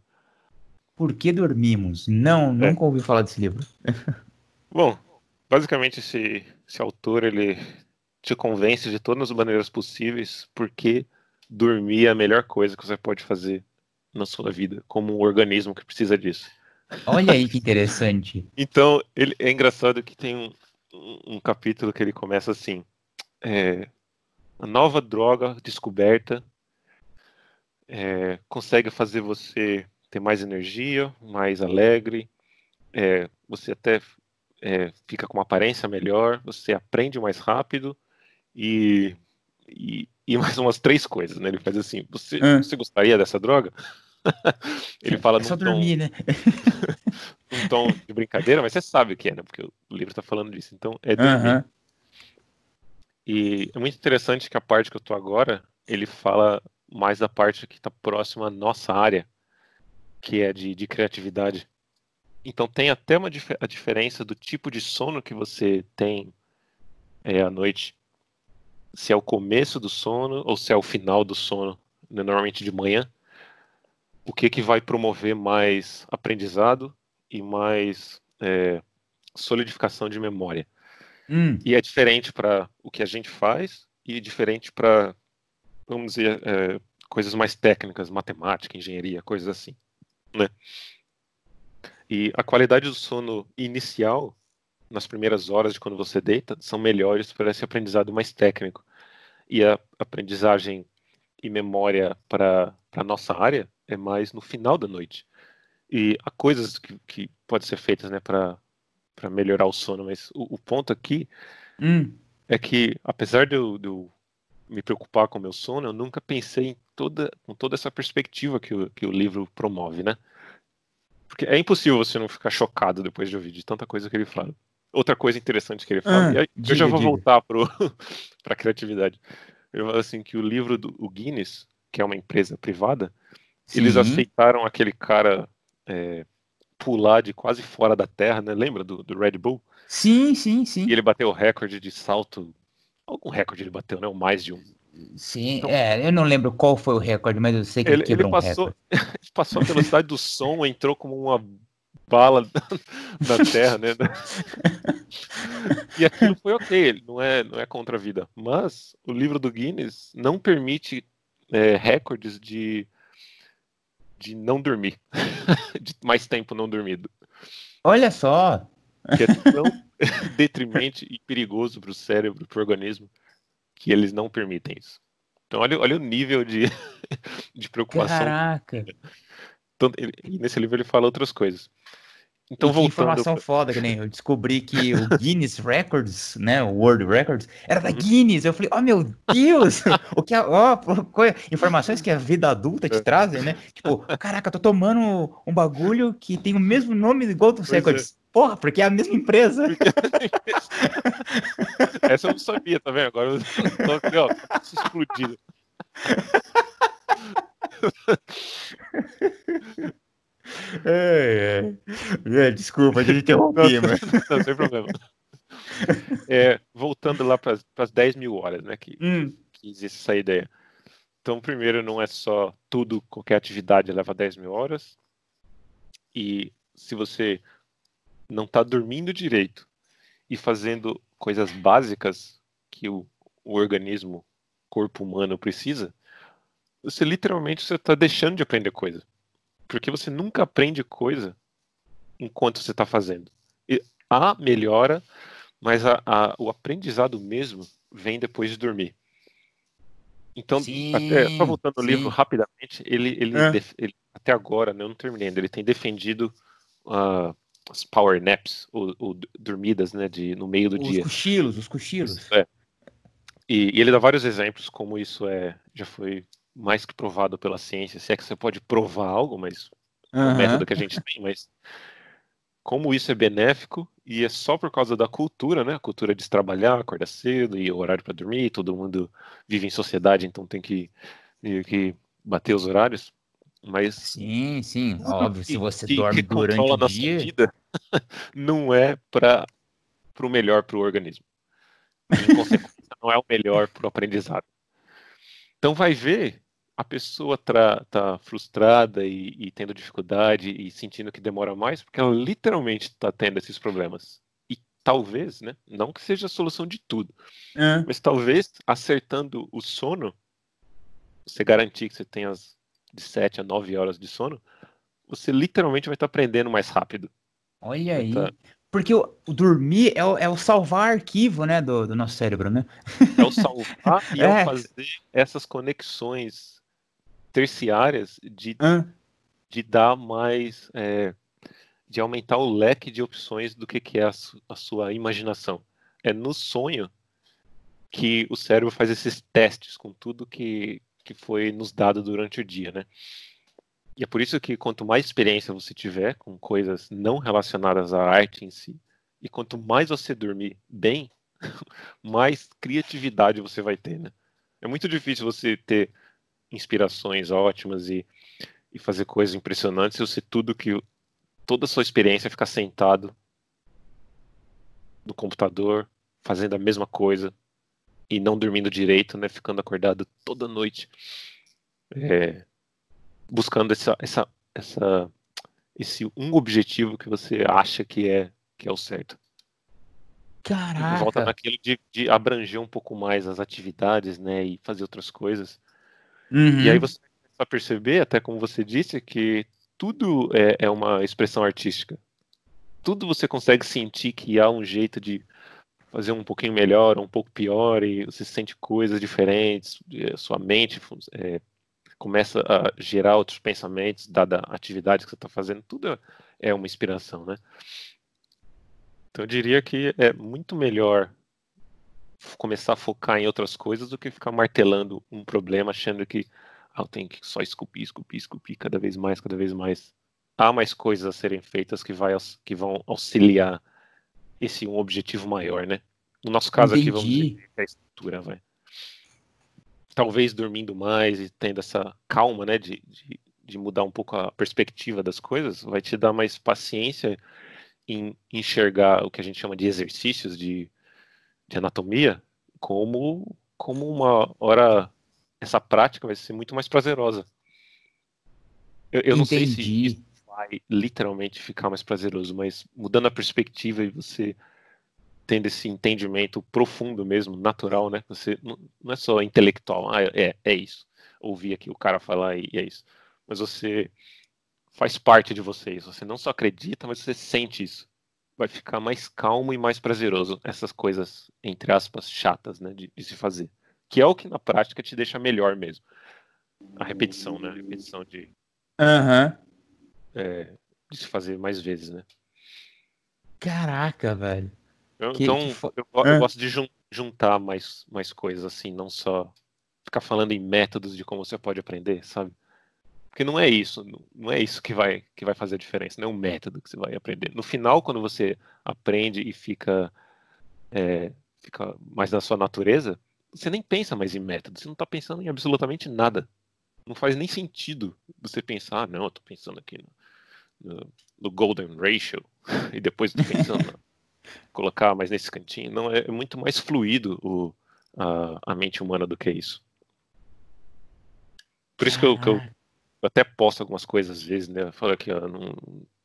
Por que dormimos? Não, é. nunca ouvi falar desse livro. <laughs> Bom, basicamente esse, esse autor ele te convence de todas as maneiras possíveis porque dormir é a melhor coisa que você pode fazer na sua vida, como um organismo que precisa disso. Olha aí <laughs> que interessante. então, ele, é engraçado que tem um, um, capítulo que ele começa assim: é, a nova droga descoberta é, consegue fazer você ter mais energia, mais alegre, é, você até é, fica com uma aparência melhor, você aprende mais rápido e, e, e <laughs> mais umas três coisas, né? Ele faz assim, você, ah. você gostaria dessa droga? <laughs> Ele fala é só num dormir, tom, né? <laughs> um tom de brincadeira, mas você sabe o que é, né? Porque o livro está falando disso, então é dormir. Uh -huh. E é muito interessante que a parte que eu tô agora, ele fala mais da parte que está próxima à nossa área, que é de, de criatividade. Então tem até uma dif a diferença do tipo de sono que você tem é, à noite. Se é o começo do sono ou se é o final do sono, né, normalmente de manhã. O que, que vai promover mais aprendizado e mais é, solidificação de memória. Hum. E é diferente para o que a gente faz e diferente para vamos dizer, é, coisas mais técnicas, matemática, engenharia, coisas assim, né? E a qualidade do sono inicial, nas primeiras horas de quando você deita, são melhores para esse aprendizado mais técnico. E a aprendizagem e memória para a nossa área é mais no final da noite. E há coisas que, que podem ser feitas né, para melhorar o sono, mas o, o ponto aqui hum. é que, apesar de eu, de eu me preocupar com o meu sono, eu nunca pensei toda, com toda essa perspectiva que o, que o livro promove, né? Porque é impossível você não ficar chocado depois de ouvir de tanta coisa que ele fala. Outra coisa interessante que ele fala, ah, aí, diga, eu já vou diga. voltar para <laughs> a criatividade. Ele fala assim que o livro do o Guinness, que é uma empresa privada, Sim. eles aceitaram aquele cara é, pular de quase fora da terra, né? Lembra do, do Red Bull? Sim, sim, sim. E ele bateu o recorde de salto Algum recorde ele bateu, né? Ou mais de um. Sim, então, é, eu não lembro qual foi o recorde, mas eu sei que ele, ele quebrou ele passou, um recorde. <laughs> ele passou a velocidade do som, entrou como uma bala <laughs> na terra, né? e aquilo foi ok, não é, não é contra a vida. Mas o livro do Guinness não permite é, recordes de, de não dormir, <laughs> de mais tempo não dormido. Olha só, que é tão <laughs> detrimente e perigoso para o cérebro, para o organismo, que eles não permitem isso. Então, olha, olha o nível de, <laughs> de preocupação. Caraca! Então, ele, nesse livro ele fala outras coisas. Então, voltando... informação foda, que nem eu descobri que o <laughs> Guinness Records, né, o World Records, era da uhum. Guinness. Eu falei, oh meu Deus, o que, é, ó, oh, informações que a vida adulta te é. trazem, né? Tipo, caraca, tô tomando um bagulho que tem o mesmo nome igual do é. Records. É. Porra, é porque é a mesma empresa. Essa eu não sabia, tá vendo? Agora eu tô aqui, ó, explodido. É, é. Desculpa, de interromper, mas. <laughs> Não, sem problema. É, voltando lá para as 10 mil horas, né? Que, hum. que existe essa ideia. Então, primeiro, não é só tudo, qualquer atividade leva 10 mil horas. E se você não está dormindo direito e fazendo coisas básicas que o, o organismo, corpo humano precisa, você literalmente você está deixando de aprender coisa, porque você nunca aprende coisa enquanto você está fazendo. E a melhora, mas a, a, o aprendizado mesmo vem depois de dormir. Então, sim, até, só voltando ao livro rapidamente, ele, ele, é. ele até agora, né, eu não terminei ainda, ele tem defendido uh, as power naps, ou, ou, dormidas, né, de, no meio do os dia. Os cochilos, os cochilos. é. E, e, ele dá vários exemplos como isso é já foi mais que provado pela ciência, se é que você pode provar algo, mas uhum. o método que a gente tem, mas como isso é benéfico e é só por causa da cultura, né? A cultura de trabalhar, acordar cedo e horário para dormir, todo mundo vive em sociedade, então tem que meio que bater os horários. Mas sim, sim, óbvio. se você dorme durante o dia, vida, <laughs> não é para o melhor para o organismo. Em consequência, não é o melhor para o aprendizado. Então vai ver a pessoa tá, tá frustrada e, e, tendo dificuldade e sentindo que demora mais, porque ela literalmente está tendo esses problemas. E talvez, né, não que seja a solução de tudo, é. mas talvez acertando o sono, você garantir que você tem as de 7 a 9 horas de sono, você literalmente vai estar tá aprendendo mais rápido. Olha aí. Tá... Porque o, dormir é o, é o, salvar arquivo, né, do, do, nosso cérebro, né? É o salvar <laughs> e é. é fazer essas conexões terciárias de, de dar mais. É, de aumentar o leque de opções do que, que é a, su, a sua imaginação. É no sonho que o cérebro faz esses testes com tudo que, que foi nos dado durante o dia, né? E é por isso que quanto mais experiência você tiver com coisas não relacionadas à arte em si, e quanto mais você dormir bem, <laughs> mais criatividade você vai ter, né? É muito difícil você ter inspirações ótimas e, e fazer coisas impressionantes se você tudo que toda a sua experiência ficar sentado no computador, fazendo a mesma coisa e não dormindo direito, né? Ficando acordado toda noite, é, buscando essa, essa, essa, esse um objetivo que você acha que é que é o certo. Caraca. Volta naquilo de, de abranger um pouco mais as atividades, né? E fazer outras coisas. Uhum. E aí uhum. você começa a perceber, até como você disse, que tudo é, é uma expressão artística. Tudo você consegue sentir que há um jeito de fazer um pouquinho melhor, um pouco pior, e você sente coisas diferentes, sua mente é, começa a gerar outros pensamentos, dada a atividade que você está fazendo, tudo é uma inspiração, né? Então eu diria que é muito melhor começar a focar em outras coisas do que ficar martelando um problema achando que ah, eu tenho que só esculpir, esculpir, esculpir cada vez mais, cada vez mais. Há mais coisas a serem feitas que, vai, que vão auxiliar esse um objetivo maior, né? No nosso caso Entendi. aqui, vamos dizer que a estrutura, vai. Talvez dormindo mais e tendo essa calma, né, de, de, de mudar um pouco a perspectiva das coisas, vai te dar mais paciência em enxergar o que a gente chama de exercícios de, de anatomia como, como uma hora essa prática vai ser muito mais prazerosa. Eu, eu não sei se vai literalmente ficar mais prazeroso, mas mudando a perspectiva e você tendo esse entendimento profundo mesmo, natural, né? Você não é só intelectual, ah, é, é isso. Ouvir aqui o cara falar e é isso. Mas você faz parte de vocês, você não só acredita, mas você sente isso. Vai ficar mais calmo e mais prazeroso essas coisas, entre aspas, chatas, né, de, de se fazer. Que é o que na prática te deixa melhor mesmo. A repetição, né? A repetição de. Aham. Uhum é, de se fazer mais vezes, né? Caraca, velho. Eu, que, então, que fo... eu, eu é. gosto de jun juntar mais, mais coisas, assim, não só ficar falando em métodos de como você pode aprender, sabe? Porque não é isso, não é isso que vai, que vai fazer a diferença, não é o um método que você vai aprender. No final, quando você aprende e fica, é, fica mais na sua natureza, você nem pensa mais em método, você não está pensando em absolutamente nada. Não faz nem sentido você pensar, ah, não, eu estou pensando aqui no, golden ratio <laughs> e depois pensando né, <laughs> colocar mais nesse cantinho. Não, é, é muito mais fluido o, a, a, mente humana do que isso. Por isso que eu, que eu até posto algumas coisas às vezes, né? Fala que eu, não,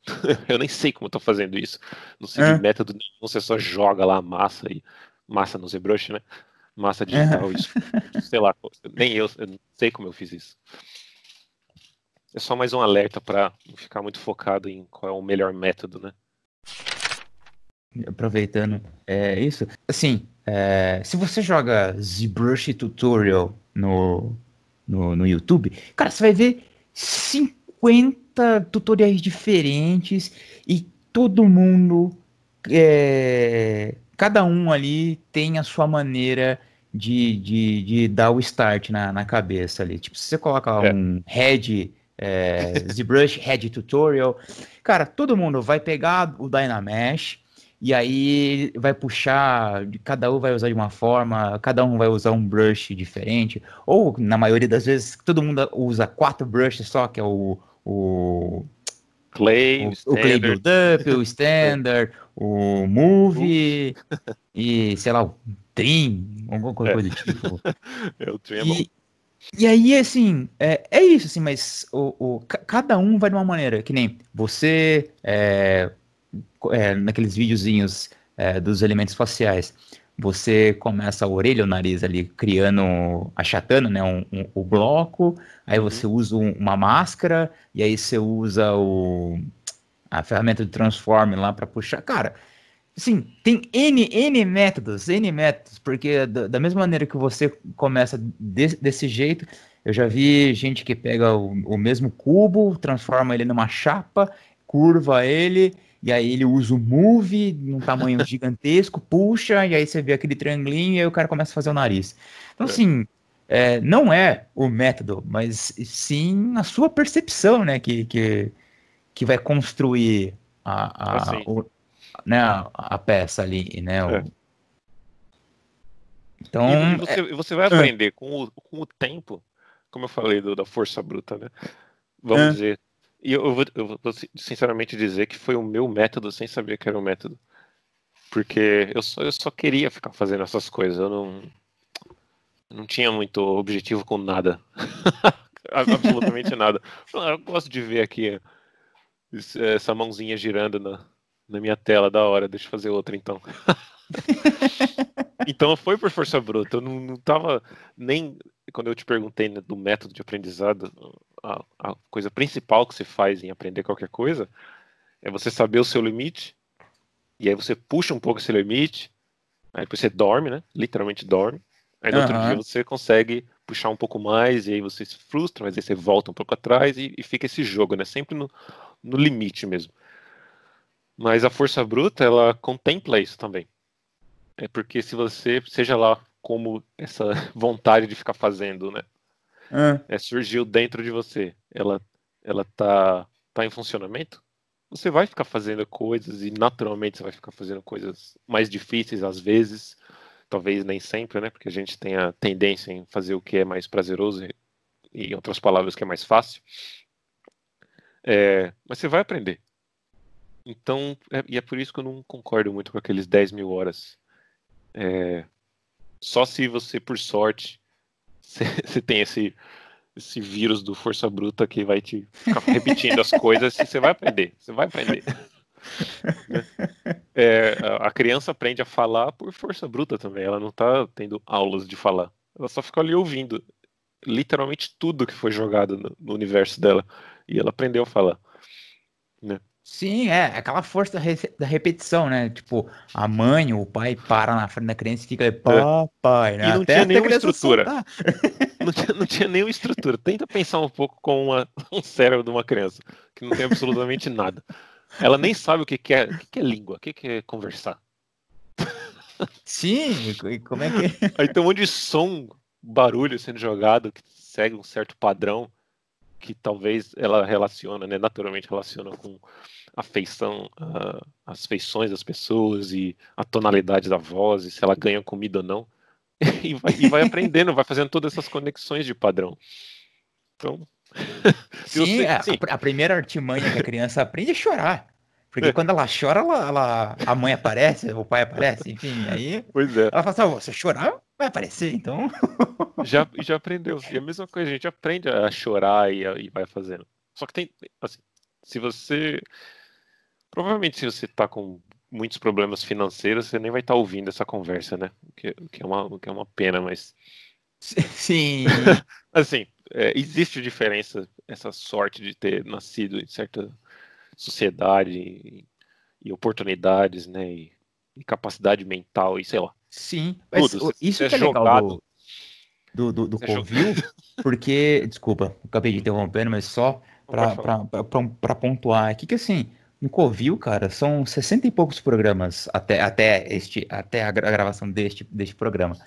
<laughs> eu nem sei como eu tô fazendo isso. Não sei é. de método nenhum, você só joga lá a massa e massa no ZBrush, né? Massa digital, é. isso. Sei lá, nem eu, eu não sei como eu fiz isso. É só mais um alerta para ficar muito focado em qual é o melhor método, né? Aproveitando, é isso. Assim, é, se você joga ZBrush Tutorial no, no, no YouTube, cara, você vai ver 50 tutoriais diferentes e todo mundo, é, cada um ali tem a sua maneira de, de, de dar o start na, na cabeça ali. Tipo, se você coloca é. um head é, ZBrush Head Tutorial. Cara, todo mundo vai pegar o Dynamesh e aí vai puxar, cada um vai usar de uma forma, cada um vai usar um brush diferente, ou na maioria das vezes todo mundo usa quatro brushes só, que é o, o Clay, o, o, Clay Build-Up, o Standard, o Move e, sei lá, o Trim, alguma coisa é. do tipo. <laughs> É, o Trim é e, bom. E aí, assim, é, é isso, assim, mas o, o cada um vai de uma maneira. Que nem você, é, é, naqueles videozinhos é, dos elementos faciais, você começa a orelha, o nariz ali, criando, achatando, né, um, um, o bloco, aí uhum. você usa um, uma máscara, e aí você usa o, a ferramenta de transform lá para puxar. Cara, Sim, tem N, N métodos, N métodos, porque da, da mesma maneira que você começa de, desse jeito, eu já vi gente que pega o, o mesmo cubo, transforma ele numa chapa, curva ele, e aí ele usa o move num tamanho <laughs> gigantesco, puxa, e aí você vê aquele triangulinho e aí o cara começa a fazer o nariz. Então, assim, é, não é o método, mas sim a sua percepção, né, que, que, que vai construir a, a, o, né, a, a peça ali, né? É. Então. E você, é... você vai é. aprender com, o, com o tempo, como eu falei, do, da força bruta, né? Vamos é. dizer. E eu vou, eu vou, sinceramente dizer que foi o meu método sem saber que era o método. Porque eu só, eu só queria ficar fazendo essas coisas. Eu não, não tinha muito objetivo com nada. <laughs> Absolutamente nada. Ah, eu gosto de ver aqui essa mãozinha girando na, na minha tela, da hora, deixa eu fazer outra então. <laughs> então foi por força bruta, eu não, não tava nem. Quando eu te perguntei né, do método de aprendizado, a, a coisa principal que se faz em aprender qualquer coisa é você saber o seu limite, e aí você puxa um pouco esse limite, aí depois você dorme, né? Literalmente dorme. Aí no uhum. outro dia você consegue puxar um pouco mais, e aí você se frustra, mas aí você volta um pouco atrás e, e fica esse jogo, né? Sempre no, no limite mesmo. Mas a força bruta, ela contempla isso também. É porque se você, seja lá como essa <laughs> vontade de ficar fazendo, né? É. É, surgiu dentro de você. Ela, ela tá, tá em funcionamento. Você vai ficar fazendo coisas e naturalmente você vai ficar fazendo coisas mais difíceis às vezes, talvez nem sempre, né? Porque a gente tem a tendência em fazer o que é mais prazeroso e, em outras palavras, que é mais fácil. É, mas você vai aprender. Então, é, e é por isso que eu não concordo muito com aqueles 10 mil horas. É, só se você, por sorte, <laughs> você tem esse, esse vírus do Força Bruta que vai te ficar repetindo as coisas você vai aprender. Você vai aprender. <laughs> É, a criança aprende a falar por força bruta também. Ela não tá tendo aulas de falar. Ela só fica ali ouvindo literalmente tudo que foi jogado no, no universo dela. E ela aprendeu a falar. Né? Sim, é aquela força da repetição, né? Tipo, a mãe ou o pai para na frente da criança e fica é, papai, né? E não até, tinha nenhuma estrutura. <laughs> não, tinha, não tinha nenhuma estrutura. Tenta pensar um pouco com uma, <laughs> um cérebro de uma criança, que não tem absolutamente nada. Ela nem sabe o que, que, é, o que, que é língua, o que, que é conversar. Sim, como é que. <laughs> Aí tem um monte de som, barulho sendo jogado, que segue um certo padrão que talvez ela relaciona, né? Naturalmente relaciona com a feição, ah, as feições das pessoas e a tonalidade da voz, e se ela ganha comida ou não. <laughs> e, vai, e vai aprendendo, vai fazendo todas essas conexões de padrão. Então. <laughs> É, sim, a, sim, a, primeira artimanha que a criança aprende é chorar. Porque é. quando ela chora, ela, ela, a mãe aparece, o pai aparece, enfim, aí. Pois é. Ela fala assim: você se chorar, vai aparecer, então. <laughs> já, já aprendeu. E a mesma coisa, a gente aprende a chorar e, a, e vai fazendo. Só que tem. Assim, se você Provavelmente, se você está com muitos problemas financeiros, você nem vai estar tá ouvindo essa conversa, né? O que, o que, é, uma, o que é uma pena, mas. <laughs> Sim. <laughs> assim, é, existe diferença, essa sorte de ter nascido em certa sociedade e, e oportunidades, né? E, e, capacidade mental e sei lá. Sim, mas Tudo, isso é, é jogado. do, do, do, do é Covil, <laughs> porque, desculpa, acabei de interrompendo, mas só para pontuar aqui é que assim, no Covil, cara, são 60 e poucos programas até, até, este, até a gravação deste, deste programa.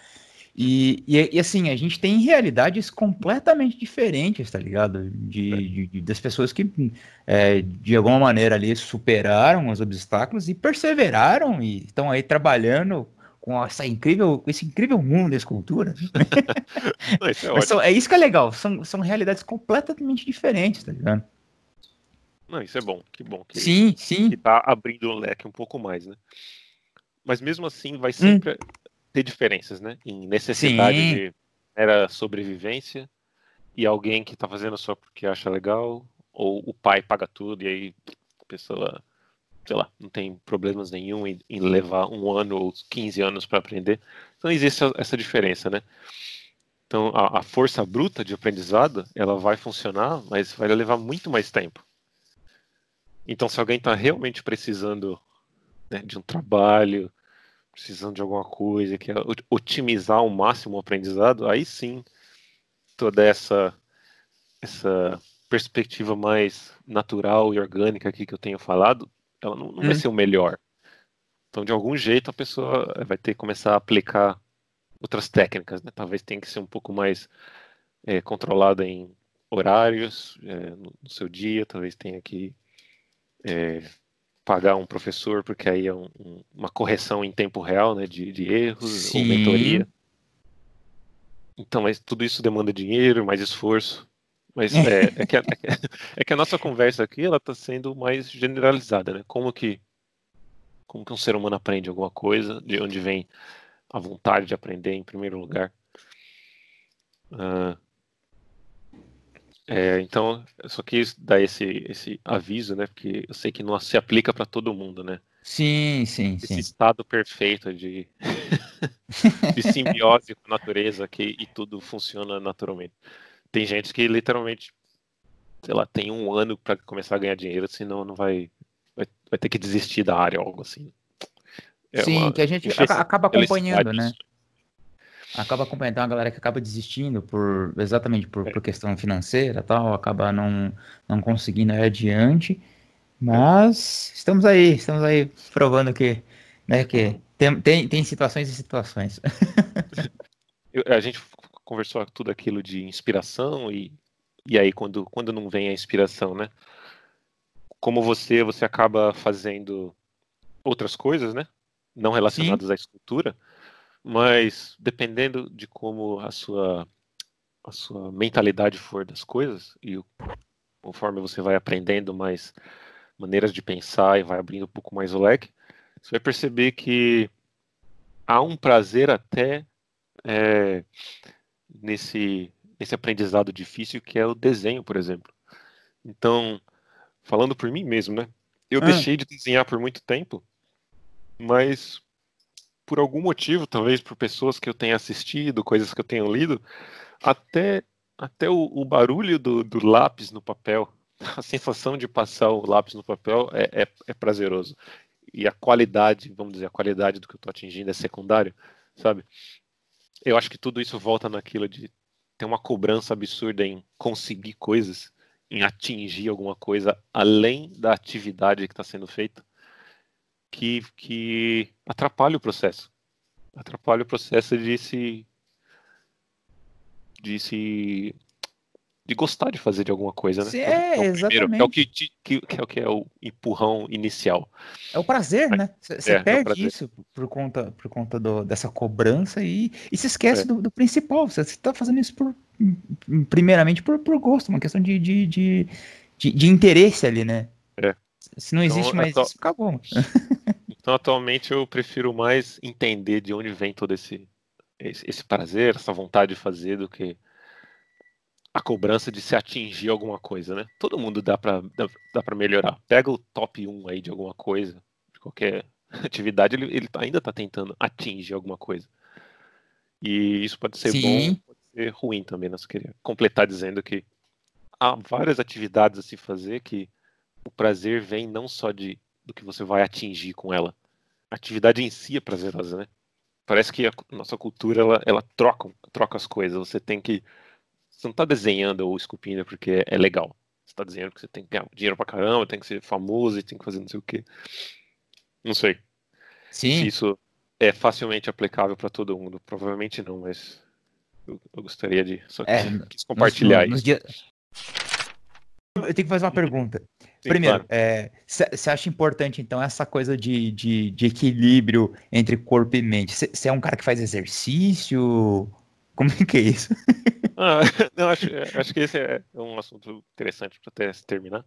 E, e, e assim, a gente tem realidades completamente diferentes, tá ligado? É. De, de das pessoas que, é, de alguma maneira, ali superaram os obstáculos e perseveraram e estão aí trabalhando com essa incrível, esse incrível mundo da escultura. <laughs> <laughs> é, é, isso que é legal, são, são realidades completamente diferentes, tá ligado? Não, isso é bom, que bom. Que, sim, sim. Que tá abrindo o leque um pouco mais, né? Mas mesmo assim vai hum. sempre hum. ter diferenças, né? Em necessidade sim. de era sobrevivência e alguém que tá fazendo só porque acha legal, ou o pai paga tudo e aí a pessoa, sei lá, não tem problemas nenhum em, em levar um ano ou 15 anos para aprender. Então existe essa diferença, né? Então a, a força bruta de aprendizado, ela vai funcionar, mas vai levar muito mais tempo então, se alguém está realmente precisando né, de um trabalho, precisando de alguma coisa, que é otimizar ao máximo o aprendizado, aí sim toda essa essa perspectiva mais natural e orgânica aqui que eu tenho falado, ela não, não hum. vai ser o melhor. Então, de algum jeito, a pessoa vai ter que começar a aplicar outras técnicas, né? Talvez tenha que ser um pouco mais é, eh, controlada em horários é, no, seu dia, talvez tenha que é, pagar um professor, porque aí é um, um, uma correção em tempo real né, de, de erros Sim. ou mentoria. Então, mas tudo isso demanda dinheiro, mais esforço. Mas é, é, que, a, é que é a nossa conversa aqui ela está sendo mais generalizada, né? Como que, como que um ser humano aprende alguma coisa, de onde vem a vontade de aprender em primeiro lugar. Uh, é, então, eu só quis dar esse, esse aviso, né? Porque eu sei que não se aplica para todo mundo, né? Sim, sim, esse sim. estado perfeito de, <laughs> de simbiose com a natureza que, e tudo funciona naturalmente. Tem gente que literalmente, sei lá, tem um ano para começar a ganhar dinheiro, senão não vai, vai, vai, ter que desistir da área, algo assim. É sim, que a gente acaba acompanhando, né? acaba acompanhando uma galera que acaba desistindo por exatamente por, por questão financeira tal, acaba não, não conseguindo ir adiante. Mas estamos aí, estamos aí provando que, né, que tem, tem, tem situações e situações. <laughs> a gente conversou tudo aquilo de inspiração e, e aí quando, quando não vem a inspiração, né? Como você, você acaba fazendo outras coisas, né? Não relacionadas Sim. à escultura. Mas dependendo de como a sua, a sua mentalidade for das coisas, e o, conforme você vai aprendendo mais maneiras de pensar e vai abrindo um pouco mais o leque, você vai perceber que há um prazer até é, nesse, nesse aprendizado difícil que é o desenho, por exemplo. Então, falando por mim mesmo, né? Eu ah. deixei de desenhar por muito tempo, mas por algum motivo, talvez por pessoas que eu tenha assistido, coisas que eu tenha lido, até, até o, o barulho do, do, lápis no papel, <laughs> a sensação de passar o lápis no papel é, é, é prazeroso. E a qualidade, vamos dizer, a qualidade do que eu estou atingindo é secundário, sabe? Eu acho que tudo isso volta naquilo de ter uma cobrança absurda em conseguir coisas, em atingir alguma coisa além da atividade que está sendo feita que, que atrapalha o processo. Atrapalha o processo de se. de se. de gostar de fazer de alguma coisa, né? É, é, é o primeiro, exatamente. é o que, que, é o que é o empurrão inicial. É o prazer, né? Você é, é perde isso por conta, por conta do, dessa cobrança e, e se esquece é. do, do, principal. Você está fazendo isso por, primeiramente por, por gosto, uma questão de, de, de, de, de interesse ali, né? Se não então, existe mais atu... Então isso, acabou. <laughs> então, atualmente, eu prefiro mais entender de onde vem todo esse, esse prazer, essa vontade de fazer, do que a cobrança de se atingir alguma coisa, né? Todo mundo dá para dá, dá pra melhorar. Pega o top 1 aí de alguma coisa, de qualquer <laughs> atividade, ele, ele ainda está tentando atingir alguma coisa. E isso pode ser Sim. bom, pode ser ruim também, né? Só queria completar dizendo que há várias atividades a se fazer que o prazer vem não só de do que você vai atingir com ela. A atividade em si é prazerosa, né? Parece que a nossa cultura ela, ela troca, troca as coisas. Você tem que. Você não está desenhando ou esculpindo porque é legal. Você está desenhando porque você tem que ganhar dinheiro pra caramba, tem que ser famoso e tem que fazer não sei o quê. Não sei. Sim. Se isso é facilmente aplicável para todo mundo. Provavelmente não, mas eu, eu gostaria de. Só que é, quis compartilhar nos, isso. Nos dia... Eu tenho que fazer uma pergunta. Sim, Primeiro, você claro. é, acha importante, então, essa coisa de, de, de equilíbrio entre corpo e mente? Você é um cara que faz exercício? Como é que é isso? Ah, <laughs> não, acho, acho que esse é um assunto interessante para até se terminar.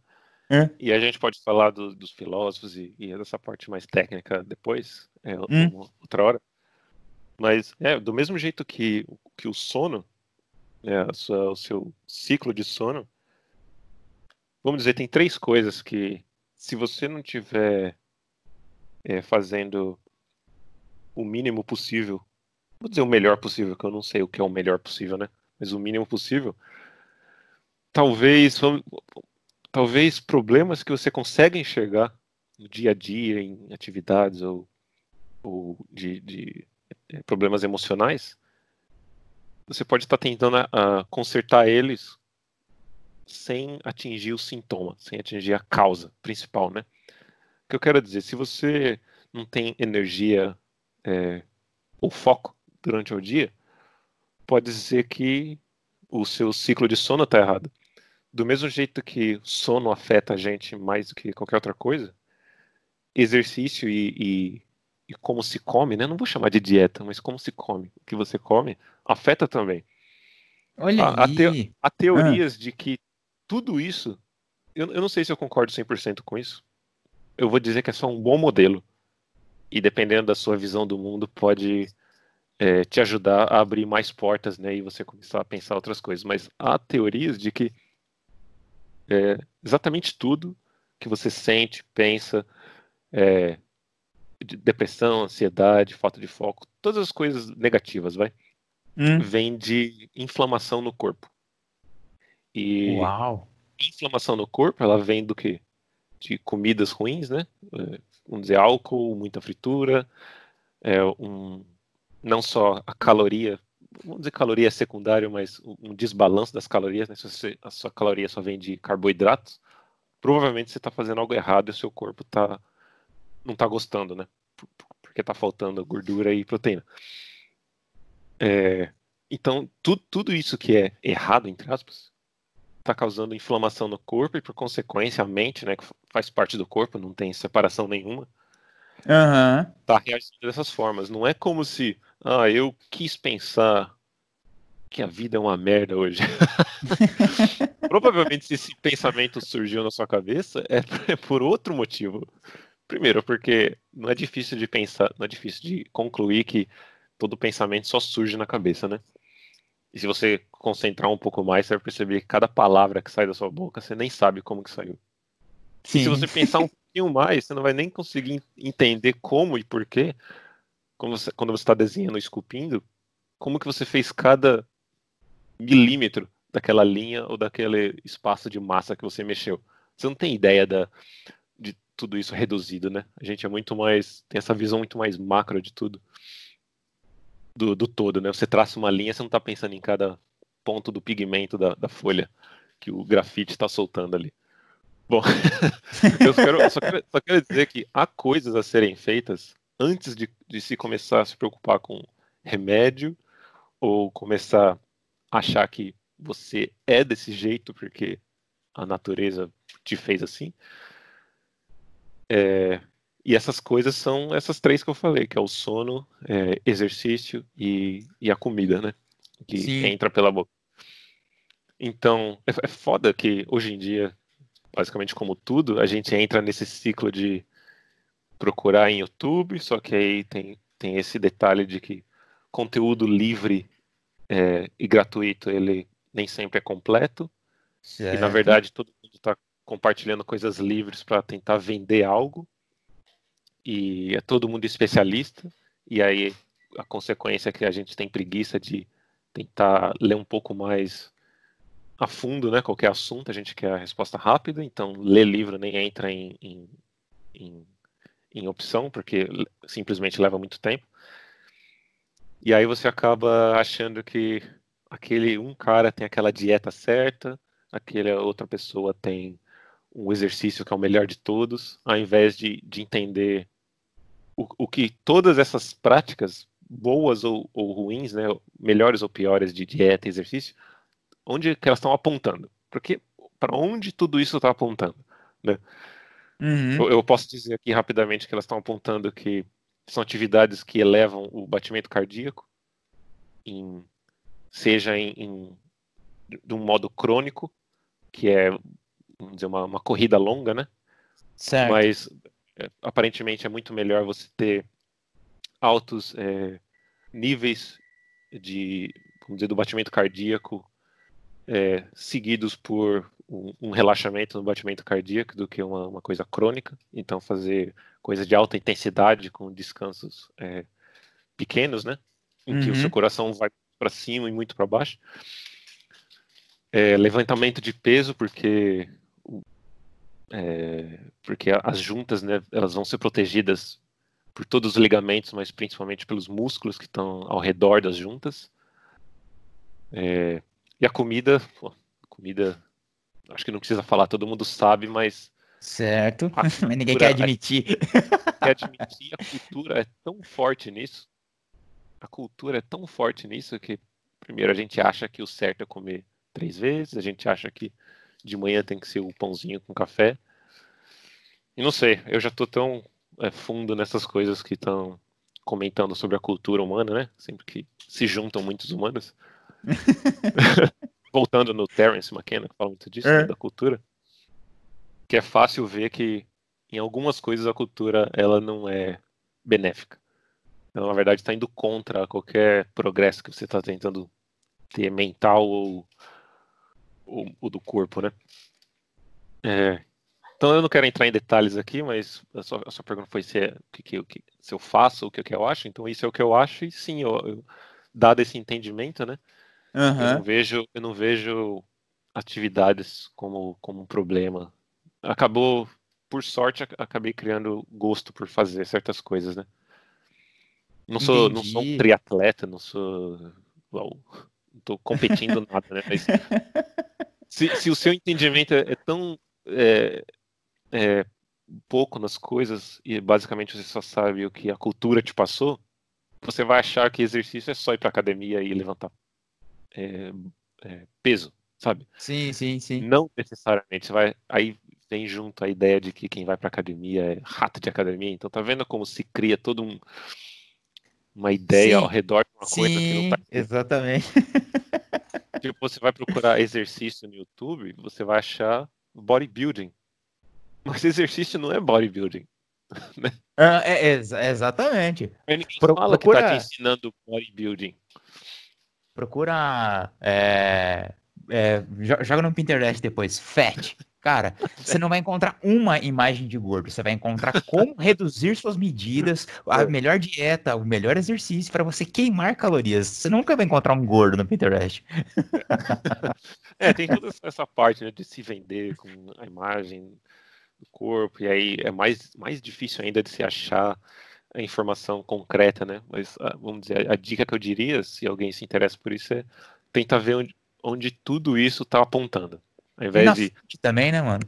É? E a gente pode falar do, dos filósofos e, e, dessa parte mais técnica depois, é, hum. outra hora. Mas é do mesmo jeito que, que o sono, é, o seu ciclo de sono, vamos dizer, tem três coisas que se você não tiver é, fazendo o mínimo possível, vou dizer o melhor possível, que eu não sei o que é o melhor possível, né? Mas o mínimo possível, talvez talvez problemas que você consegue enxergar no dia a dia em atividades ou, ou de, de é, problemas emocionais, você pode estar tentando a, ah, a consertar eles sem atingir o sintoma, sem atingir a causa principal, né? O que eu quero dizer, se você não tem energia é, ou foco durante o dia, pode ser que o seu ciclo de sono está errado. Do mesmo jeito que sono afeta a gente mais do que qualquer outra coisa, exercício e, e, e como se come, né? Não vou chamar de dieta, mas como se come, o que você come, afeta também. Olha há, te, teorias ah. de que tudo isso, eu, eu não sei se eu concordo 100% com isso. Eu vou dizer que é só um bom modelo. E dependendo da sua visão do mundo, pode é, te ajudar a abrir mais portas, né? E você começar a pensar outras coisas. Mas há teorias de que é, exatamente tudo que você sente, pensa, é, depressão, ansiedade, falta de foco, todas as coisas negativas, vai, hum. vem de inflamação no corpo. E Uau. inflamação no corpo, ela vem do que? De comidas ruins, né? É, vamos dizer, álcool, muita fritura, é um, não só a caloria, vamos dizer caloria secundária, mas um desbalanço das calorias, né? Se você, a sua caloria só vem de carboidratos, provavelmente você está fazendo algo errado e o seu corpo tá, não está gostando, né? Porque está faltando gordura e proteína. É, então, tu, tudo isso que é errado, entre aspas, está causando inflamação no corpo e, por consequência, a mente, né, que faz parte do corpo, não tem separação nenhuma, está uhum. reagindo dessas formas. Não é como se, ah, eu quis pensar que a vida é uma merda hoje. <laughs> Provavelmente, se esse pensamento surgiu na sua cabeça, é, é por outro motivo. Primeiro, porque não é difícil de pensar, não é difícil de concluir que todo pensamento só surge na cabeça, né? E se você concentrar um pouco mais, você vai perceber que cada palavra que sai da sua boca, você nem sabe como que saiu. Sim. E se você pensar um pouquinho mais, você não vai nem conseguir entender como e porquê, quando você está desenhando, esculpindo, como que você fez cada milímetro daquela linha ou daquele espaço de massa que você mexeu. Você não tem ideia da, de tudo isso reduzido, né? A gente é muito mais. tem essa visão muito mais macro de tudo do, do todo, né? Você traça uma linha, você não está pensando em cada ponto do pigmento da, da folha que o grafite está soltando ali. Bom, <laughs> eu, quero, só, quero, só, quero, dizer que há coisas a serem feitas antes de, de se começar a se preocupar com remédio ou começar a achar que você é desse jeito porque a natureza te fez assim. É, e essas coisas são essas três que eu falei, que é o sono, é, exercício e, e a comida, né? Que Sim. entra pela boca. Então, é, é foda que hoje em dia, basicamente como tudo, a gente entra nesse ciclo de procurar em YouTube, só que aí tem, tem esse detalhe de que conteúdo livre é, e gratuito, ele nem sempre é completo. Certo. E na verdade todo mundo está compartilhando coisas livres para tentar vender algo e é todo mundo especialista, e aí a consequência é que a gente tem preguiça de tentar ler um pouco mais a fundo né, qualquer assunto, a gente quer a resposta rápida, então ler livro nem entra em, em, em, em opção, porque simplesmente leva muito tempo. E aí você acaba achando que aquele um cara tem aquela dieta certa, aquela outra pessoa tem um exercício que é o melhor de todos, ao invés de, de entender o, o que todas essas práticas, boas ou, ou ruins, né, melhores ou piores de dieta e exercício, onde que elas estão apontando? Porque para onde tudo isso está apontando, né? Uhum. Eu, eu posso dizer aqui rapidamente que elas estão apontando que são atividades que elevam o batimento cardíaco, em, seja em, em, de um modo crônico, que é dizer, uma, uma corrida longa, né? Certo. Mas é, aparentemente é muito melhor você ter altos é, níveis de, vamos dizer, do batimento cardíaco é, seguidos por um, um, relaxamento no batimento cardíaco do que uma, uma, coisa crônica. Então, fazer coisa de alta intensidade com descansos é, pequenos, né? Em uhum. que o seu uhum. coração vai para cima e muito para baixo. É, levantamento de peso, porque é, porque as juntas né, elas vão ser protegidas por todos os ligamentos, mas principalmente pelos músculos que estão ao redor das juntas. É, e a comida, pô, comida, acho que não precisa falar, todo mundo sabe, mas certo, <laughs> cultura, mas é, ninguém quer admitir. A, quer admitir a cultura é tão forte nisso. A cultura é tão forte nisso que primeiro a gente acha que o certo é comer três vezes, a gente acha que de manhã tem que ser o pãozinho com café. E não sei, eu já tô tão é, fundo nessas coisas que estão comentando sobre a cultura humana, né? Sempre que se juntam muitos humanos. <laughs> Voltando no Terence McKenna, que fala muito disso, é. né, da cultura. Que é fácil ver que em algumas coisas a cultura ela não é benéfica. Ela, na verdade, está indo contra qualquer progresso que você está tentando ter mental ou, ou, ou, do corpo, né? É, então eu não quero entrar em detalhes aqui, mas a sua, a sua pergunta foi se, é, que, que, que, se eu faço o que, que eu acho. Então isso é o que eu acho e sim, eu, eu dado esse entendimento, né? Uhum. Eu não vejo, eu não vejo atividades como como um problema. Acabou, por sorte, acabei criando gosto por fazer certas coisas, né? Não sou, não sou um triatleta, não sou, não estou competindo <laughs> nada, né? Mas se, se o seu entendimento é, é tão é, é, pouco nas coisas e basicamente você só sabe o que a cultura te passou, você vai achar que exercício é só ir para academia e levantar é, é, peso, sabe? Sim, sim, sim. Não necessariamente. Você vai, aí vem junto a ideia de que quem vai para academia é rato de academia. Então tá vendo como se cria todo um uma ideia sim, ao redor de uma sim, coisa que não tá. Exatamente. Tipo, você vai procurar exercício no YouTube, você vai achar bodybuilding. <laughs> Mas exercício não é bodybuilding. Né? É, é, é exatamente. ninguém fala procura... que tá te ensinando bodybuilding. Procura. É, é joga no Pinterest depois, fat. Cara, você não vai encontrar uma imagem de gordo, você vai encontrar como <laughs> reduzir suas medidas, a é. melhor dieta, o melhor exercício para você queimar calorias. Você nunca vai encontrar um gordo no Pinterest. <laughs> É, tem toda essa parte né, de se vender com a imagem do corpo, e aí é mais, mais difícil ainda de se achar a informação concreta, né? Mas, ah, vamos dizer, a, dica que eu diria, se alguém se interessa por isso, é tentar ver onde, onde tudo isso está apontando. Ao invés na de... fonte também, né, mano?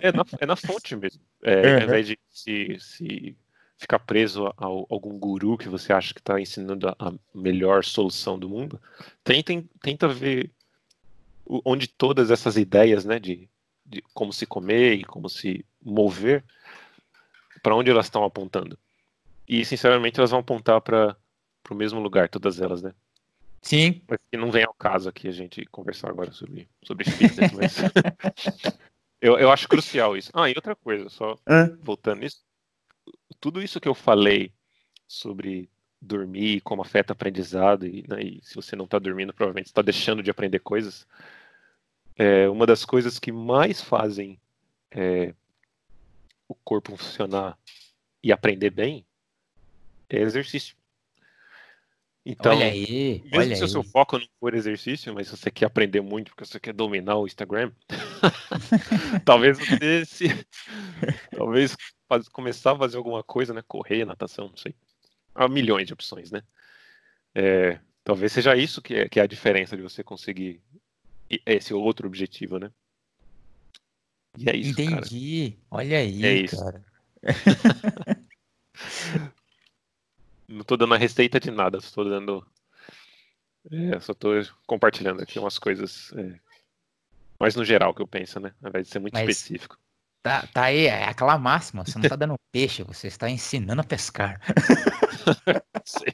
é, na, é na fonte mesmo. É, uhum. Ao invés de se, se ficar preso a, a, algum guru que você acha que está ensinando a, a, melhor solução do mundo, tenta, tenta ver onde todas essas ideias né, de de como se comer e como se mover, para onde elas estão apontando. E, sinceramente, elas vão apontar para o mesmo lugar, todas elas, né? Sim. Mas que não vem ao caso aqui a gente conversar agora sobre, sobre fitness, mas... <laughs> eu, eu acho crucial isso. Ah, e outra coisa, só Hã? voltando nisso. Tudo isso que eu falei sobre dormir, como afeta aprendizado, e, né, e se você não está dormindo, provavelmente está deixando de aprender coisas. É, uma das coisas que mais fazem é, o corpo funcionar e aprender bem é exercício. Então, olha aí, mesmo olha se o seu foco não for exercício, mas se você quer aprender muito porque você quer dominar o Instagram, <laughs> talvez você se, talvez começar a fazer alguma coisa, né? Correr, natação, não sei. Há milhões de opções, né? É, talvez seja isso que é, que é a diferença de você conseguir é esse é outro objetivo, né? E é isso, Entendi. Cara. Olha aí, é isso. cara. <laughs> Não tô dando a receita de nada, estou dando. É, só tô compartilhando aqui umas coisas é, mais no geral que eu penso, né? Ao invés de ser muito Mas específico. Tá, tá aí, é aquela máxima. Você não tá dando peixe, você está ensinando a pescar. <laughs> Sei.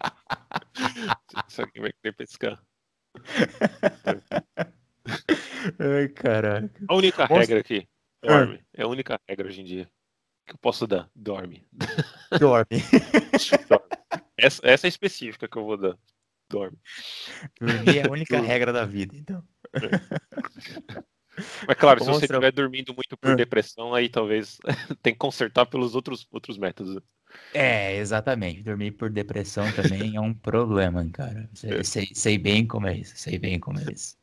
Se quem vai querer pescar. <laughs> Ai, caraca. A única regra aqui, ah. dorme. É. é a única regra hoje em dia que eu posso dar. Dorme. Dorme. essa, essa é específica que eu vou dar. Dorme. Dormir é a única Dorme. regra da vida, então. É. Mas claro, Mostra... se você estiver dormindo muito por ah. depressão, aí talvez <laughs> tem que consertar pelos outros, outros métodos. É, exatamente. Dormir por depressão também é um problema, cara. Sei, é. sei, sei bem como é isso, sei bem como é isso.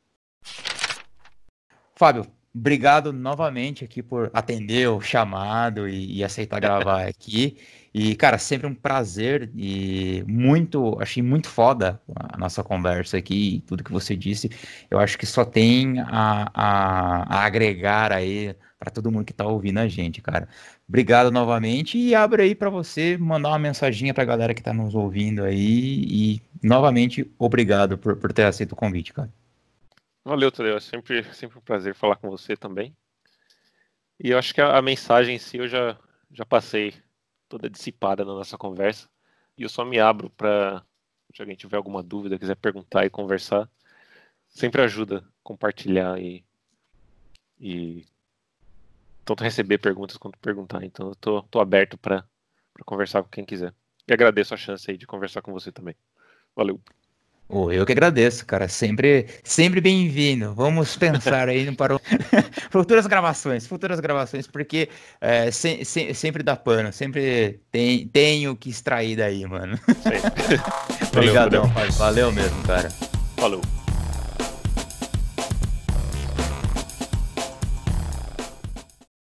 Fábio, obrigado novamente aqui por atender o chamado e, e aceitar gravar <laughs> aqui. E, cara, sempre um prazer e muito, achei muito foda a nossa conversa aqui e tudo que você disse. Eu acho que só tem a, a, a agregar aí para todo mundo que está ouvindo a gente, cara. Obrigado novamente e abre aí para você mandar uma mensaginha para a galera que está nos ouvindo aí e novamente obrigado por, por ter aceito o convite, cara. Valeu, Tadeu. É sempre, sempre um prazer falar com você também. E eu acho que a, a mensagem em si eu já, já passei toda dissipada na nossa conversa. E eu só me abro para se alguém tiver alguma dúvida, quiser perguntar e conversar, sempre ajuda compartilhar e, e tanto receber perguntas quanto perguntar. Então eu tô, tô aberto para conversar com quem quiser. E agradeço a chance aí de conversar com você também. Valeu. Oh, eu que agradeço, cara. Sempre, sempre bem-vindo. Vamos pensar aí no, para o... <laughs> futuras gravações, futuras gravações, porque é, se, se, sempre dá pano, sempre tem, o que extrair daí, mano. <laughs> Obrigadão, valeu, valeu mesmo, cara. Falou.